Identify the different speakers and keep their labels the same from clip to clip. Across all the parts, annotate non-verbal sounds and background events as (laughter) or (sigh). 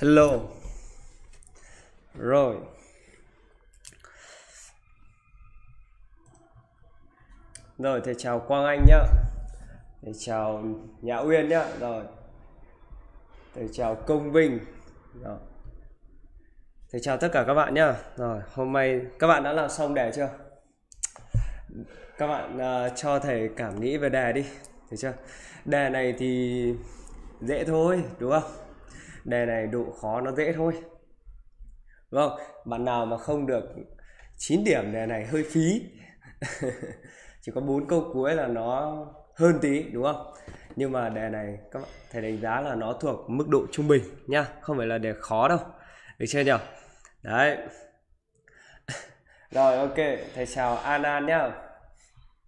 Speaker 1: hello rồi rồi thầy chào quang anh nhá thầy chào nhã uyên nhá rồi thầy chào công vinh rồi thầy chào tất cả các bạn nhá rồi hôm nay các bạn đã làm xong đề chưa các bạn uh, cho thầy cảm nghĩ về đề đi được chưa đề này thì dễ thôi đúng không đề này độ khó nó dễ thôi Vâng, bạn nào mà không được 9 điểm đề này hơi phí (laughs) chỉ có bốn câu cuối là nó hơn tí đúng không nhưng mà đề này các bạn thầy đánh giá là nó thuộc mức độ trung bình nha không phải là đề khó đâu được chưa nhỉ đấy (laughs) rồi ok thầy chào an an nhá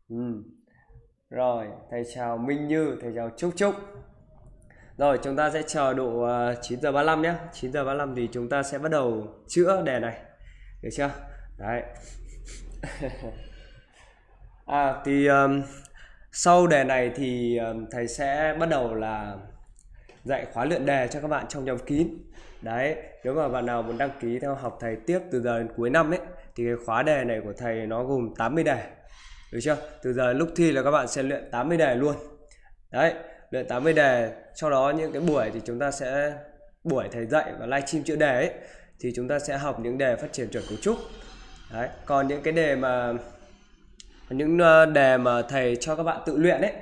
Speaker 1: ừ. rồi thầy chào minh như thầy chào trúc trúc rồi chúng ta sẽ chờ độ 9 ờ, giờ 35 nhé 9 giờ 35 thì chúng ta sẽ bắt đầu chữa đề này Được chưa? Đấy (laughs) À thì um, sau đề này thì um, thầy sẽ bắt đầu là dạy khóa luyện đề cho các bạn trong nhóm kín Đấy, nếu mà bạn nào muốn đăng ký theo học thầy tiếp từ giờ đến cuối năm ấy Thì cái khóa đề này của thầy nó gồm 80 đề Được chưa? Từ giờ lúc thi là các bạn sẽ luyện 80 đề luôn Đấy, luyện 80 đề sau đó những cái buổi thì chúng ta sẽ buổi thầy dạy và livestream chữa đề ấy, thì chúng ta sẽ học những đề phát triển chuẩn cấu trúc Đấy. còn những cái đề mà những ờ, đề mà thầy cho các bạn tự luyện ấy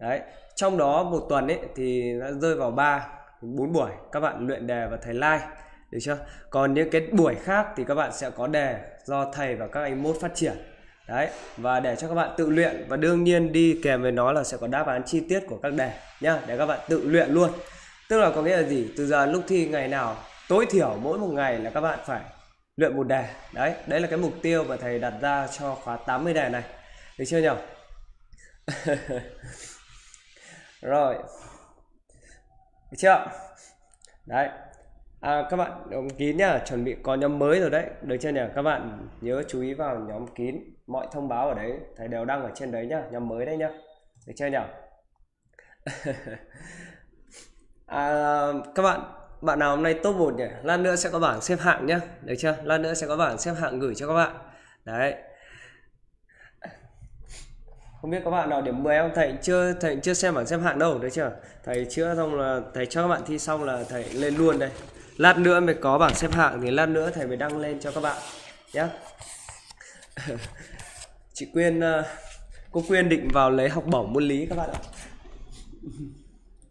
Speaker 1: đấy trong đó một tuần ấy thì nó rơi vào 3 bốn buổi các bạn luyện đề và thầy like được chưa còn những cái buổi khác thì các bạn sẽ có đề do thầy và các anh mốt phát triển đấy và để cho các bạn tự luyện và đương nhiên đi kèm với nó là sẽ có đáp án chi tiết của các đề nhá để các bạn tự luyện luôn tức là có nghĩa là gì từ giờ lúc thi ngày nào tối thiểu mỗi một ngày là các bạn phải luyện một đề đấy đấy là cái mục tiêu mà thầy đặt ra cho khóa 80 đề này được chưa nhỉ (laughs) rồi được chưa đấy À, các bạn đóng kín nhá, chuẩn bị có nhóm mới rồi đấy. Được chưa nhỉ? Các bạn nhớ chú ý vào nhóm kín, mọi thông báo ở đấy thầy đều đăng ở trên đấy nhá, nhóm mới đấy nhá. Được chưa nhỉ? (laughs) à, các bạn bạn nào hôm nay top 1 nhỉ? Lát nữa sẽ có bảng xếp hạng nhá. Được chưa? Lát nữa sẽ có bảng xếp hạng gửi cho các bạn. Đấy. Không biết các bạn nào điểm 10 không? Thầy chưa thầy chưa xem bảng xếp hạng đâu, được chưa? Thầy chưa xong là thầy cho các bạn thi xong là thầy lên luôn đây lát nữa mới có bảng xếp hạng thì lát nữa thầy mới đăng lên cho các bạn nhé (laughs) chị quyên ờ, cô quyên định vào lấy học bổng môn lý các bạn ạ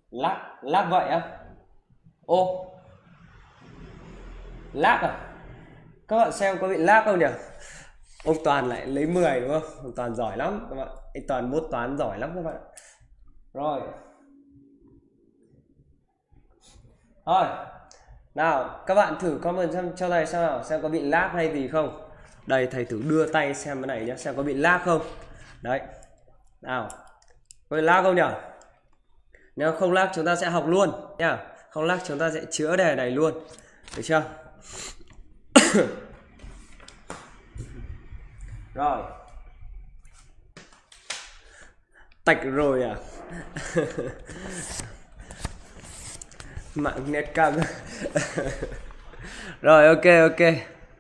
Speaker 1: lát lát vậy á ô lát à các bạn xem có bị lát không nhỉ ông toàn lại lấy 10 đúng không ông toàn giỏi lắm các bạn anh toàn mốt toán giỏi lắm các bạn rồi rồi nào các bạn thử comment xem cho thầy xem nào xem có bị lag hay gì không đây thầy thử đưa tay xem cái này nhé xem có bị lag không đấy nào có bị lag không nhỉ nếu không lag chúng ta sẽ học luôn nhá không lag chúng ta sẽ chữa đề này luôn được chưa (coughs) rồi tạch rồi à (laughs) mạng net căng (laughs) rồi ok ok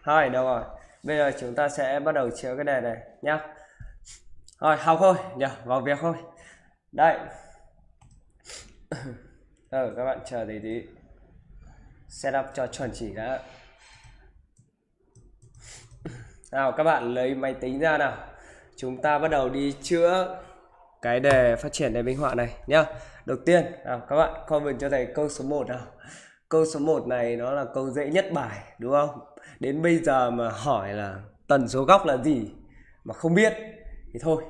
Speaker 1: thôi đâu rồi bây giờ chúng ta sẽ bắt đầu chữa cái đề này nhá rồi học thôi nhờ vào việc thôi đây (coughs) ờ các bạn chờ tí tí setup cho chuẩn chỉ đã (coughs) nào các bạn lấy máy tính ra nào chúng ta bắt đầu đi chữa cái đề phát triển đề minh họa này nhá đầu tiên nào các bạn comment cho thầy câu số 1 nào câu số 1 này nó là câu dễ nhất bài đúng không đến bây giờ mà hỏi là tần số góc là gì mà không biết thì thôi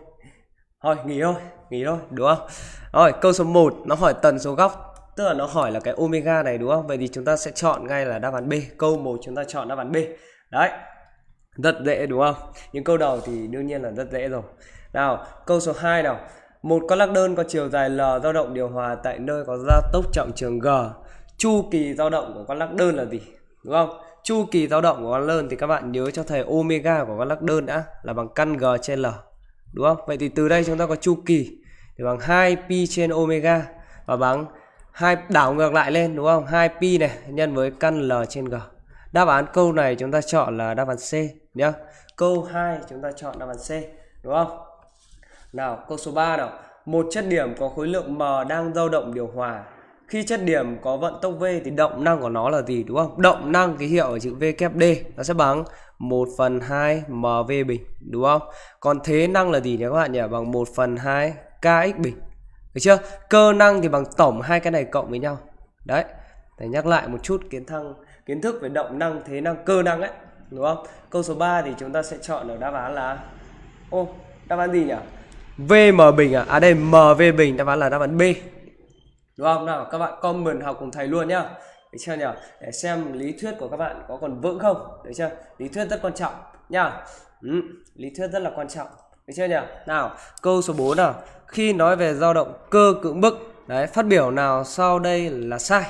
Speaker 1: thôi nghỉ thôi nghỉ thôi đúng không rồi câu số 1 nó hỏi tần số góc tức là nó hỏi là cái omega này đúng không vậy thì chúng ta sẽ chọn ngay là đáp án b câu 1 chúng ta chọn đáp án b đấy rất dễ đúng không những câu đầu thì đương nhiên là rất dễ rồi nào câu số 2 nào một con lắc đơn có chiều dài L dao động điều hòa tại nơi có gia tốc trọng trường G. Chu kỳ dao động của con lắc đơn là gì? Đúng không? Chu kỳ dao động của con đơn thì các bạn nhớ cho thầy omega của con lắc đơn đã là bằng căn G trên L. Đúng không? Vậy thì từ đây chúng ta có chu kỳ thì bằng 2 pi trên omega và bằng hai đảo ngược lại lên đúng không? 2 pi này nhân với căn L trên G. Đáp án câu này chúng ta chọn là đáp án C nhá. Câu 2 chúng ta chọn đáp án C đúng không? Nào, câu số 3 nào. Một chất điểm có khối lượng m đang dao động điều hòa. Khi chất điểm có vận tốc v thì động năng của nó là gì đúng không? Động năng ký hiệu ở chữ V kép D nó sẽ bằng 1 phần 2 mv bình đúng không? Còn thế năng là gì nhé các bạn nhỉ? Bằng 1 phần 2 kx bình. Được chưa? Cơ năng thì bằng tổng hai cái này cộng với nhau. Đấy. Để nhắc lại một chút kiến thăng kiến thức về động năng, thế năng, cơ năng ấy, đúng không? Câu số 3 thì chúng ta sẽ chọn ở đáp án là ô, đáp án gì nhỉ? VM Bình à? À đây MV Bình đáp án là đáp án B. Đúng không? Nào các bạn comment học cùng thầy luôn nhá. Được chưa nhỉ? Để xem lý thuyết của các bạn có còn vững không? Được chưa? Lý thuyết rất quan trọng nhá. Ừ, lý thuyết rất là quan trọng. Được chưa nhỉ? Nào, câu số 4 nào. Khi nói về dao động cơ cưỡng bức, đấy, phát biểu nào sau đây là sai?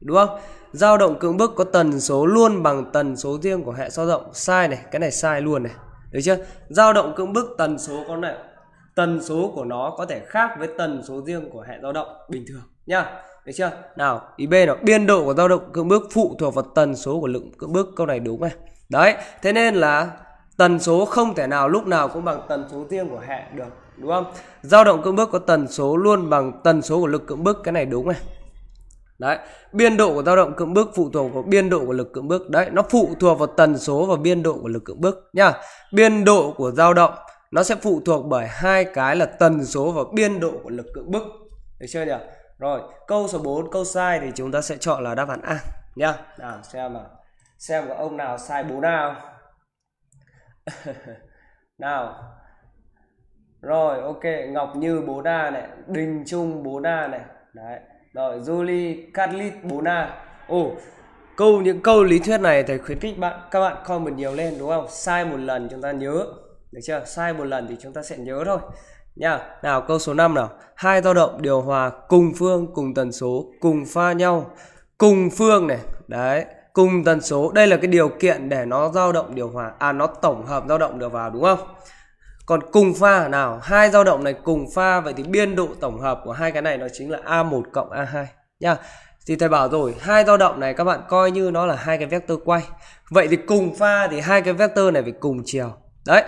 Speaker 1: Đúng không? Dao động cưỡng bức có tần số luôn bằng tần số riêng của hệ dao động. Sai này, cái này sai luôn này. Được chưa? Dao động cưỡng bức tần số con này tần số của nó có thể khác với tần số riêng của hệ dao động bình thường nhá được chưa nào ý b là biên độ của dao động cưỡng bức phụ thuộc vào tần số của lượng cưỡng bức câu này đúng này đấy thế nên là tần số không thể nào lúc nào cũng bằng tần số riêng của hệ được đúng không dao động cưỡng bức có tần số luôn bằng tần số của lực cưỡng bức cái này đúng này đấy biên độ của dao động cưỡng bức phụ thuộc vào biên độ của lực cưỡng bức đấy nó phụ thuộc vào tần số và biên độ của lực cưỡng bức nhá biên độ của dao động nó sẽ phụ thuộc bởi hai cái là tần số và biên độ của lực cưỡng bức được chưa nhỉ rồi câu số 4 câu sai thì chúng ta sẽ chọn là đáp án A nhá nào xem nào xem có ông nào sai bố nào (laughs) nào rồi ok Ngọc Như bố Na này Đình Trung bố Na này đấy rồi Julie Catlit bố Na ồ câu những câu lý thuyết này thầy khuyến khích bạn các bạn comment nhiều lên đúng không sai một lần chúng ta nhớ được chưa sai một lần thì chúng ta sẽ nhớ thôi nha nào câu số 5 nào hai dao động điều hòa cùng phương cùng tần số cùng pha nhau cùng phương này đấy cùng tần số đây là cái điều kiện để nó dao động điều hòa à nó tổng hợp dao động được vào đúng không còn cùng pha nào hai dao động này cùng pha vậy thì biên độ tổng hợp của hai cái này nó chính là a1 cộng a2 nha thì thầy bảo rồi hai dao động này các bạn coi như nó là hai cái vector quay vậy thì cùng pha thì hai cái vector này phải cùng chiều đấy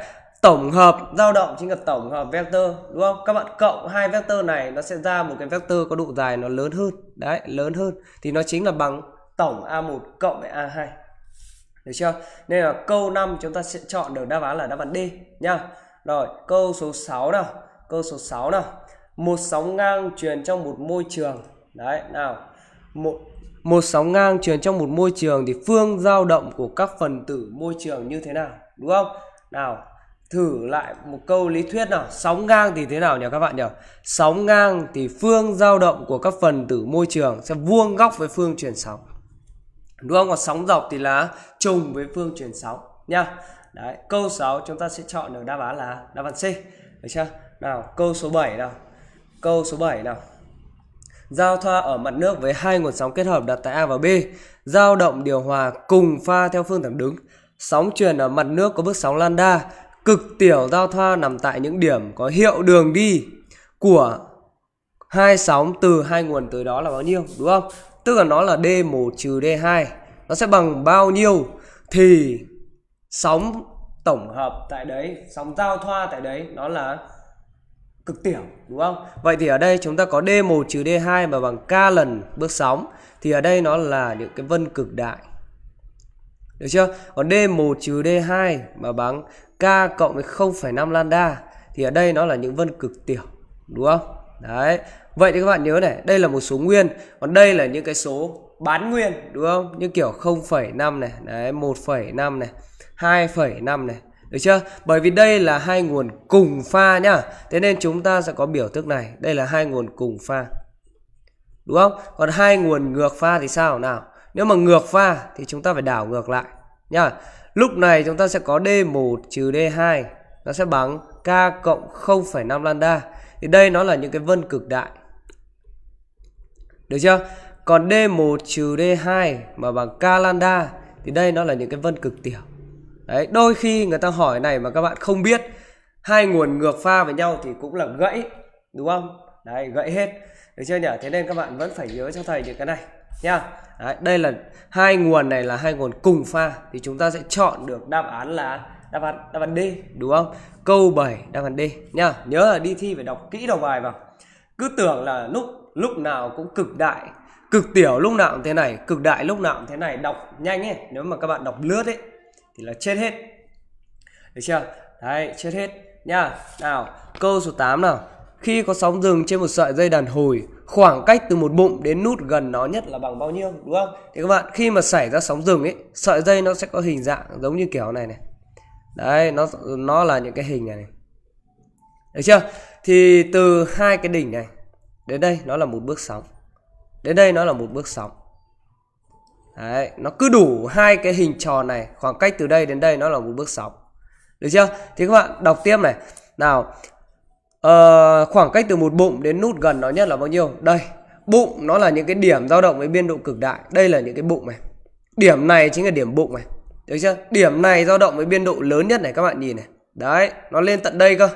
Speaker 1: tổng hợp dao động chính là tổng hợp vector đúng không các bạn cộng hai vector này nó sẽ ra một cái vector có độ dài nó lớn hơn đấy lớn hơn thì nó chính là bằng tổng a1 cộng với a2 được chưa nên là câu 5 chúng ta sẽ chọn được đáp án là đáp án D nha rồi câu số 6 nào câu số 6 nào một sóng ngang truyền trong một môi trường đấy nào một một sóng ngang truyền trong một môi trường thì phương dao động của các phần tử môi trường như thế nào đúng không nào thử lại một câu lý thuyết nào sóng ngang thì thế nào nhỉ các bạn nhỉ sóng ngang thì phương dao động của các phần tử môi trường sẽ vuông góc với phương chuyển sóng đúng không còn sóng dọc thì là trùng với phương chuyển sóng nha đấy câu 6 chúng ta sẽ chọn được đáp án là đáp án C được chưa nào câu số 7 nào câu số 7 nào giao thoa ở mặt nước với hai nguồn sóng kết hợp đặt tại A và B dao động điều hòa cùng pha theo phương thẳng đứng sóng truyền ở mặt nước có bước sóng lambda cực tiểu giao thoa nằm tại những điểm có hiệu đường đi của hai sóng từ hai nguồn tới đó là bao nhiêu đúng không tức là nó là d1 trừ d2 nó sẽ bằng bao nhiêu thì sóng tổng hợp tại đấy sóng giao thoa tại đấy nó là cực tiểu đúng không vậy thì ở đây chúng ta có d1 trừ d2 mà bằng k lần bước sóng thì ở đây nó là những cái vân cực đại được chưa còn d1 trừ d2 mà bằng k cộng với 0,5 lambda thì ở đây nó là những vân cực tiểu đúng không đấy vậy thì các bạn nhớ này đây là một số nguyên còn đây là những cái số bán nguyên đúng không như kiểu 0,5 này đấy 1,5 này 2,5 này được chưa bởi vì đây là hai nguồn cùng pha nhá thế nên chúng ta sẽ có biểu thức này đây là hai nguồn cùng pha đúng không còn hai nguồn ngược pha thì sao nào nếu mà ngược pha thì chúng ta phải đảo ngược lại nhá Lúc này chúng ta sẽ có D1 trừ D2 nó sẽ bằng K cộng 0,5 lambda. Thì đây nó là những cái vân cực đại. Được chưa? Còn D1 trừ D2 mà bằng K lambda thì đây nó là những cái vân cực tiểu. Đấy, đôi khi người ta hỏi này mà các bạn không biết hai nguồn ngược pha với nhau thì cũng là gãy đúng không? Đấy, gãy hết. Được chưa nhỉ? Thế nên các bạn vẫn phải nhớ cho thầy những cái này nha. Đấy, đây là hai nguồn này là hai nguồn cùng pha thì chúng ta sẽ chọn được đáp án là đáp án đáp án D đúng không? Câu 7 đáp án D nha. Nhớ là đi thi phải đọc kỹ đầu bài vào. Cứ tưởng là lúc lúc nào cũng cực đại, cực tiểu lúc nào cũng thế này, cực đại lúc nào cũng thế này, đọc nhanh ấy, nếu mà các bạn đọc lướt ấy thì là chết hết. Được chưa? Đấy, chết hết nha. Nào, câu số 8 nào. Khi có sóng dừng trên một sợi dây đàn hồi, khoảng cách từ một bụng đến nút gần nó nhất là bằng bao nhiêu đúng không thì các bạn khi mà xảy ra sóng rừng ấy sợi dây nó sẽ có hình dạng giống như kiểu này này đấy nó nó là những cái hình này, này. được chưa thì từ hai cái đỉnh này đến đây nó là một bước sóng đến đây nó là một bước sóng đấy nó cứ đủ hai cái hình tròn này khoảng cách từ đây đến đây nó là một bước sóng được chưa thì các bạn đọc tiếp này nào Ờ, khoảng cách từ một bụng đến nút gần nó nhất là bao nhiêu đây bụng nó là những cái điểm dao động với biên độ cực đại đây là những cái bụng này điểm này chính là điểm bụng này được chưa điểm này dao động với biên độ lớn nhất này các bạn nhìn này đấy nó lên tận đây cơ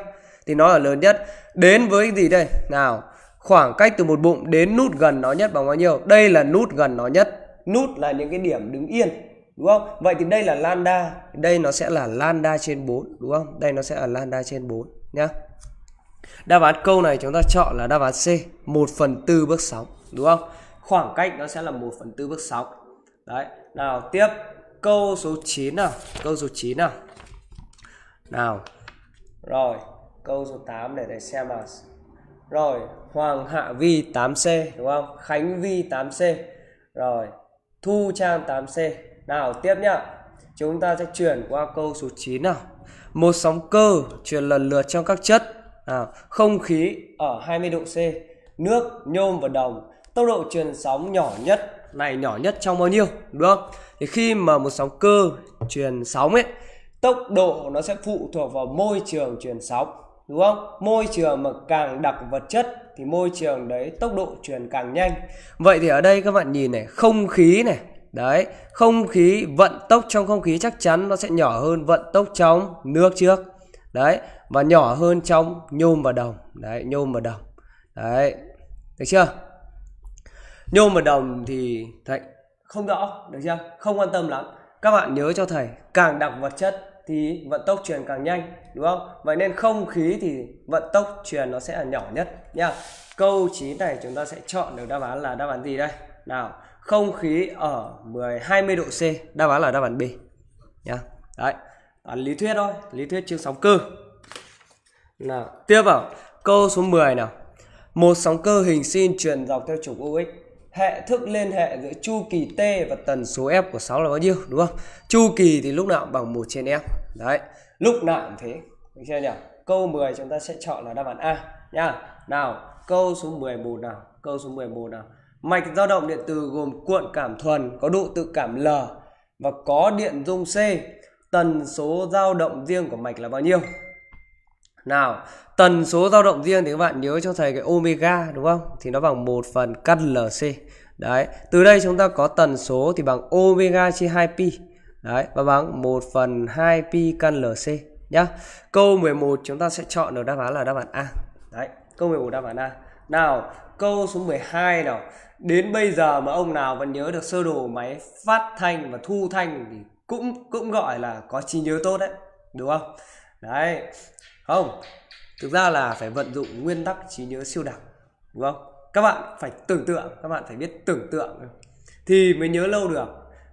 Speaker 1: thì nó là lớn nhất đến với gì đây nào khoảng cách từ một bụng đến nút gần nó nhất bằng bao nhiêu đây là nút gần nó nhất nút là những cái điểm đứng yên đúng không vậy thì đây là lambda đây nó sẽ là lambda trên 4 đúng không đây nó sẽ là lambda trên 4 nhá Đáp án câu này chúng ta chọn là đáp án C 1 phần tư bước sóng đúng không? Khoảng cách nó sẽ là 1 phần tư bước sóng Đấy Nào tiếp câu số 9 nào Câu số 9 nào Nào Rồi câu số 8 để thầy xem nào Rồi Hoàng Hạ Vi 8C đúng không? Khánh Vi 8C Rồi Thu Trang 8C Nào tiếp nhá Chúng ta sẽ chuyển qua câu số 9 nào một sóng cơ truyền lần lượt trong các chất à, không khí ở 20 độ C nước nhôm và đồng tốc độ truyền sóng nhỏ nhất này nhỏ nhất trong bao nhiêu đúng không thì khi mà một sóng cơ truyền sóng ấy tốc độ nó sẽ phụ thuộc vào môi trường truyền sóng đúng không môi trường mà càng đặc vật chất thì môi trường đấy tốc độ truyền càng nhanh vậy thì ở đây các bạn nhìn này không khí này đấy không khí vận tốc trong không khí chắc chắn nó sẽ nhỏ hơn vận tốc trong nước trước đấy và nhỏ hơn trong nhôm và đồng đấy nhôm và đồng đấy được chưa nhôm và đồng thì thầy không rõ được chưa không quan tâm lắm các bạn nhớ cho thầy càng đặc vật chất thì vận tốc truyền càng nhanh đúng không vậy nên không khí thì vận tốc truyền nó sẽ là nhỏ nhất nha câu 9 này chúng ta sẽ chọn được đáp án là đáp án gì đây nào không khí ở 10 20 độ C đáp án là đáp án B nha đấy toán à, lý thuyết thôi lý thuyết chương sóng cơ nào, tiếp vào câu số 10 nào. Một sóng cơ hình sin truyền dọc theo trục OX. Hệ thức liên hệ giữa chu kỳ T và tần số F của 6 là bao nhiêu đúng không? Chu kỳ thì lúc nào cũng bằng 1 trên F. Đấy, lúc nào cũng thế. Được chưa nhỉ? Câu 10 chúng ta sẽ chọn là đáp án A nha. Nào, câu số 11 nào. Câu số 11 nào. Mạch dao động điện từ gồm cuộn cảm thuần có độ tự cảm L và có điện dung C. Tần số dao động riêng của mạch là bao nhiêu? Nào, tần số dao động riêng thì các bạn nhớ cho thầy cái omega đúng không? Thì nó bằng 1 phần căn LC. Đấy, từ đây chúng ta có tần số thì bằng omega chia 2 pi. Đấy, và bằng 1 phần 2 pi căn LC nhá. Câu 11 chúng ta sẽ chọn được đáp án là đáp án A. Đấy, câu 11 đáp án A. Nào, câu số 12 nào. Đến bây giờ mà ông nào vẫn nhớ được sơ đồ máy phát thanh và thu thanh thì cũng cũng gọi là có trí nhớ tốt đấy, đúng không? Đấy, không thực ra là phải vận dụng nguyên tắc trí nhớ siêu đẳng, đúng không các bạn phải tưởng tượng các bạn phải biết tưởng tượng thì mới nhớ lâu được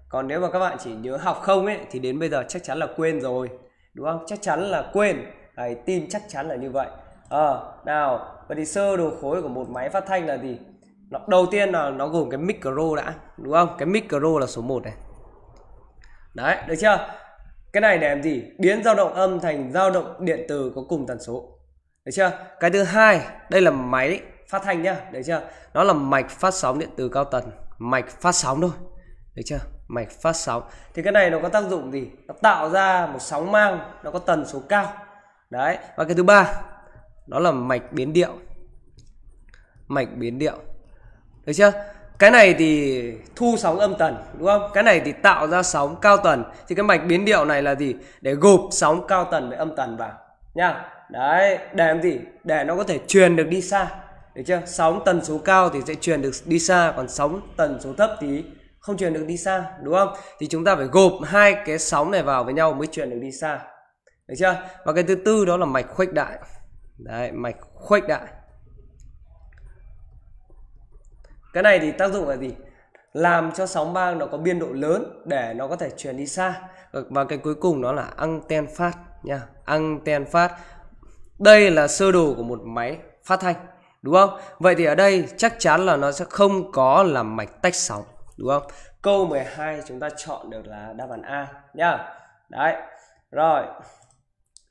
Speaker 1: còn nếu mà các bạn chỉ nhớ học không ấy thì đến bây giờ chắc chắn là quên rồi đúng không chắc chắn là quên Đấy, tin chắc chắn là như vậy ờ à, nào vậy thì sơ đồ khối của một máy phát thanh là gì nó, đầu tiên là nó gồm cái micro đã đúng không cái micro là số 1 này đấy được chưa cái này để làm gì biến dao động âm thành dao động điện từ có cùng tần số được chưa cái thứ hai đây là máy phát thanh nhá được chưa nó là mạch phát sóng điện từ cao tần mạch phát sóng thôi được chưa mạch phát sóng thì cái này nó có tác dụng gì nó tạo ra một sóng mang nó có tần số cao đấy và cái thứ ba đó là mạch biến điệu mạch biến điệu được chưa cái này thì thu sóng âm tần đúng không cái này thì tạo ra sóng cao tần thì cái mạch biến điệu này là gì để gộp sóng cao tần với âm tần vào nha đấy để làm gì để nó có thể truyền được đi xa được chưa sóng tần số cao thì sẽ truyền được đi xa còn sóng tần số thấp thì không truyền được đi xa đúng không thì chúng ta phải gộp hai cái sóng này vào với nhau mới truyền được đi xa được chưa và cái thứ tư đó là mạch khuếch đại đấy mạch khuếch đại cái này thì tác dụng là gì làm cho sóng vang nó có biên độ lớn để nó có thể truyền đi xa và cái cuối cùng đó là anten phát nha anten phát đây là sơ đồ của một máy phát thanh đúng không vậy thì ở đây chắc chắn là nó sẽ không có là mạch tách sóng đúng không câu 12 chúng ta chọn được là đáp án A nhá đấy rồi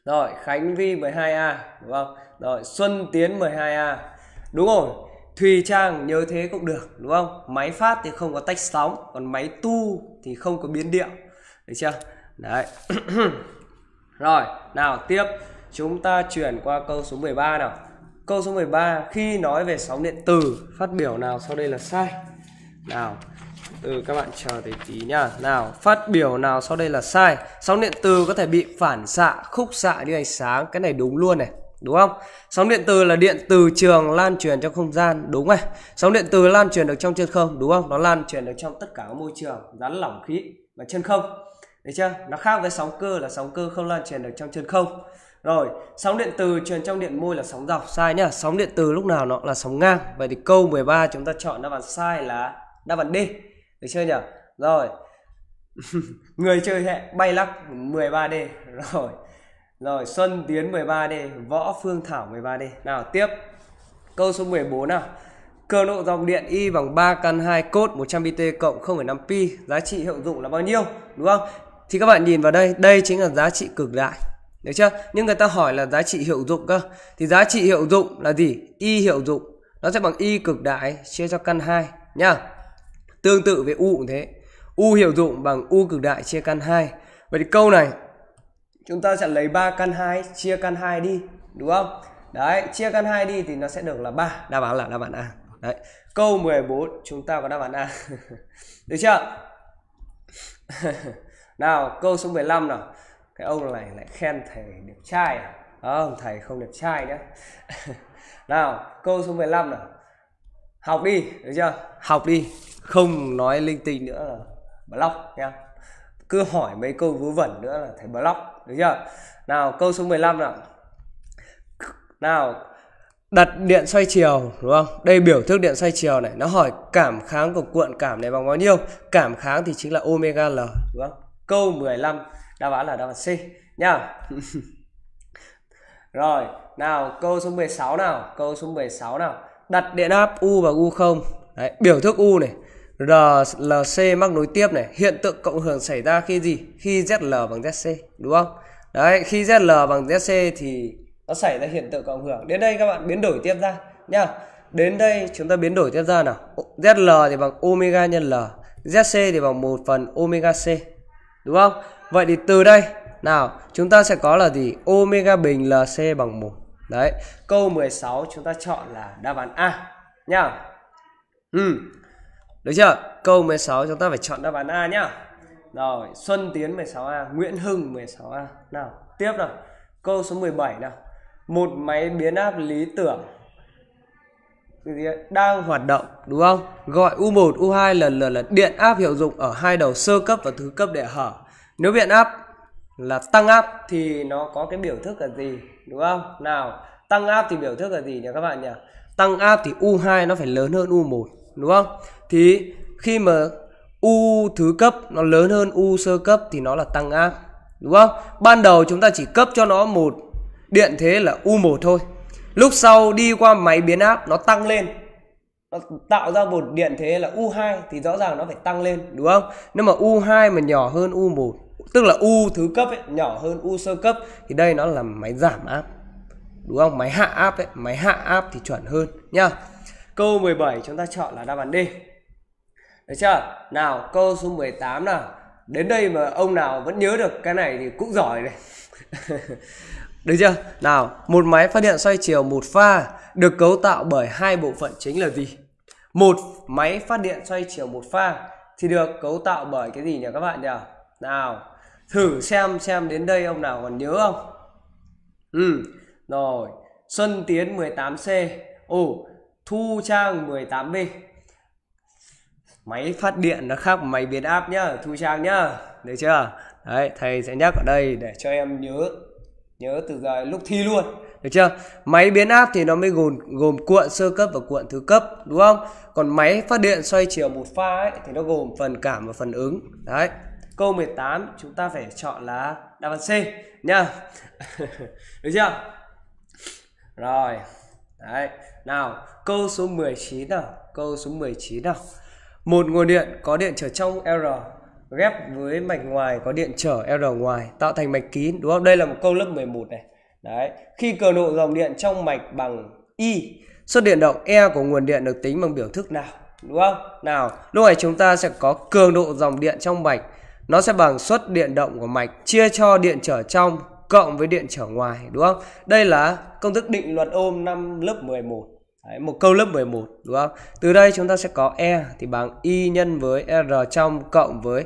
Speaker 1: rồi Khánh Vi 12A đúng không rồi Xuân Tiến 12A đúng rồi Thùy Trang nhớ thế cũng được đúng không? Máy phát thì không có tách sóng Còn máy tu thì không có biến điệu Được chưa? Đấy (clears throat) Rồi nào tiếp Chúng ta chuyển qua câu số 13 nào Câu số 13 Khi nói về sóng điện từ Phát biểu nào sau đây là sai Nào từ các bạn chờ để tí nhá Nào phát biểu nào sau đây là sai Sóng điện từ có thể bị phản xạ Khúc xạ như ánh sáng Cái này đúng luôn này đúng không? Sóng điện từ là điện từ trường lan truyền trong không gian đúng không? Sóng điện từ lan truyền được trong chân không đúng không? Nó lan truyền được trong tất cả các môi trường rắn lỏng khí và chân không. Được chưa? Nó khác với sóng cơ là sóng cơ không lan truyền được trong chân không. Rồi, sóng điện từ truyền trong điện môi là sóng dọc sai nhá. Sóng điện từ lúc nào nó là sóng ngang. Vậy thì câu 13 chúng ta chọn đáp án sai là đáp án D. Được chưa nhỉ? Rồi. (laughs) Người chơi hệ bay lắc 13D. Rồi. Rồi Xuân Tiến 13D, Võ Phương Thảo 13D. Nào tiếp. Câu số 14 nào. Cường độ dòng điện Y bằng 3 căn 2 cốt 100 bt cộng 0,5 pi, giá trị hiệu dụng là bao nhiêu? Đúng không? Thì các bạn nhìn vào đây, đây chính là giá trị cực đại. Được chưa? Nhưng người ta hỏi là giá trị hiệu dụng cơ. Thì giá trị hiệu dụng là gì? Y hiệu dụng. Nó sẽ bằng Y cực đại chia cho căn 2 nhá. Tương tự với U cũng thế. U hiệu dụng bằng U cực đại chia căn 2. Vậy thì câu này chúng ta sẽ lấy 3 căn 2 chia căn 2 đi đúng không đấy chia căn 2 đi thì nó sẽ được là 3 đáp án là đáp án A đấy câu 14 chúng ta có đáp án A (laughs) được chưa (laughs) nào câu số 15 nào cái ông này lại khen thầy đẹp trai à không ờ, à, thầy không đẹp trai nhé (laughs) nào câu số 15 nào học đi được chưa học đi không nói linh tinh nữa là block nha cứ hỏi mấy câu vớ vẩn nữa là thầy block đúng chưa nào câu số 15 nào nào đặt điện xoay chiều đúng không đây biểu thức điện xoay chiều này nó hỏi cảm kháng của cuộn cảm này bằng bao nhiêu cảm kháng thì chính là omega l đúng không câu 15 đáp án là đáp án C nhá (laughs) rồi nào câu số 16 nào câu số 16 nào đặt điện áp u và u không Đấy, biểu thức u này RLC mắc nối tiếp này hiện tượng cộng hưởng xảy ra khi gì khi ZL bằng ZC đúng không đấy khi ZL bằng ZC thì nó xảy ra hiện tượng cộng hưởng đến đây các bạn biến đổi tiếp ra nhá đến đây chúng ta biến đổi tiếp ra nào ZL thì bằng omega nhân L ZC thì bằng 1 phần omega C đúng không vậy thì từ đây nào chúng ta sẽ có là gì omega bình LC bằng 1 đấy câu 16 chúng ta chọn là đáp án A nhá ừ. Được chưa? Câu 16 chúng ta phải chọn đáp án A nhá. Rồi, Xuân Tiến 16A, Nguyễn Hưng 16A. Nào, tiếp nào. Câu số 17 nào. Một máy biến áp lý tưởng đang hoạt động đúng không? Gọi U1, U2 lần lượt là điện áp hiệu dụng ở hai đầu sơ cấp và thứ cấp để hở. Nếu điện áp là tăng áp thì nó có cái biểu thức là gì đúng không? Nào, tăng áp thì biểu thức là gì nhỉ các bạn nhỉ? Tăng áp thì U2 nó phải lớn hơn U1 đúng không? thì khi mà u thứ cấp nó lớn hơn u sơ cấp thì nó là tăng áp đúng không ban đầu chúng ta chỉ cấp cho nó một điện thế là u1 thôi lúc sau đi qua máy biến áp nó tăng lên nó tạo ra một điện thế là u2 thì rõ ràng nó phải tăng lên đúng không nếu mà u2 mà nhỏ hơn u1 tức là u thứ cấp ấy, nhỏ hơn u sơ cấp thì đây nó là máy giảm áp đúng không máy hạ áp ấy máy hạ áp thì chuẩn hơn nhá câu 17 chúng ta chọn là đáp án D được chưa? Nào, câu số 18 nào. Đến đây mà ông nào vẫn nhớ được cái này thì cũng giỏi này. (laughs) được chưa? Nào, một máy phát điện xoay chiều một pha được cấu tạo bởi hai bộ phận chính là gì? Một máy phát điện xoay chiều một pha thì được cấu tạo bởi cái gì nhỉ các bạn nhỉ? Nào, thử xem xem đến đây ông nào còn nhớ không? Ừ, rồi. Xuân Tiến 18C. Ồ, Thu Trang 18B máy phát điện nó khác máy biến áp nhá thu trang nhá được chưa đấy thầy sẽ nhắc ở đây để cho em nhớ nhớ từ giờ lúc thi luôn được chưa máy biến áp thì nó mới gồm gồm cuộn sơ cấp và cuộn thứ cấp đúng không còn máy phát điện xoay chiều một pha ấy, thì nó gồm phần cảm và phần ứng đấy câu 18 chúng ta phải chọn là đáp án C nhá (laughs) được chưa rồi đấy nào câu số 19 nào câu số 19 nào một nguồn điện có điện trở trong R ghép với mạch ngoài có điện trở R ngoài tạo thành mạch kín đúng không? Đây là một câu lớp 11 này. Đấy, khi cường độ dòng điện trong mạch bằng I, suất điện động E của nguồn điện được tính bằng biểu thức nào? Đúng không? Nào, lúc này chúng ta sẽ có cường độ dòng điện trong mạch nó sẽ bằng suất điện động của mạch chia cho điện trở trong cộng với điện trở ngoài đúng không? Đây là công thức định luật ôm năm lớp 11. Đấy, một câu lớp 11 đúng không? Từ đây chúng ta sẽ có E thì bằng Y nhân với R trong cộng với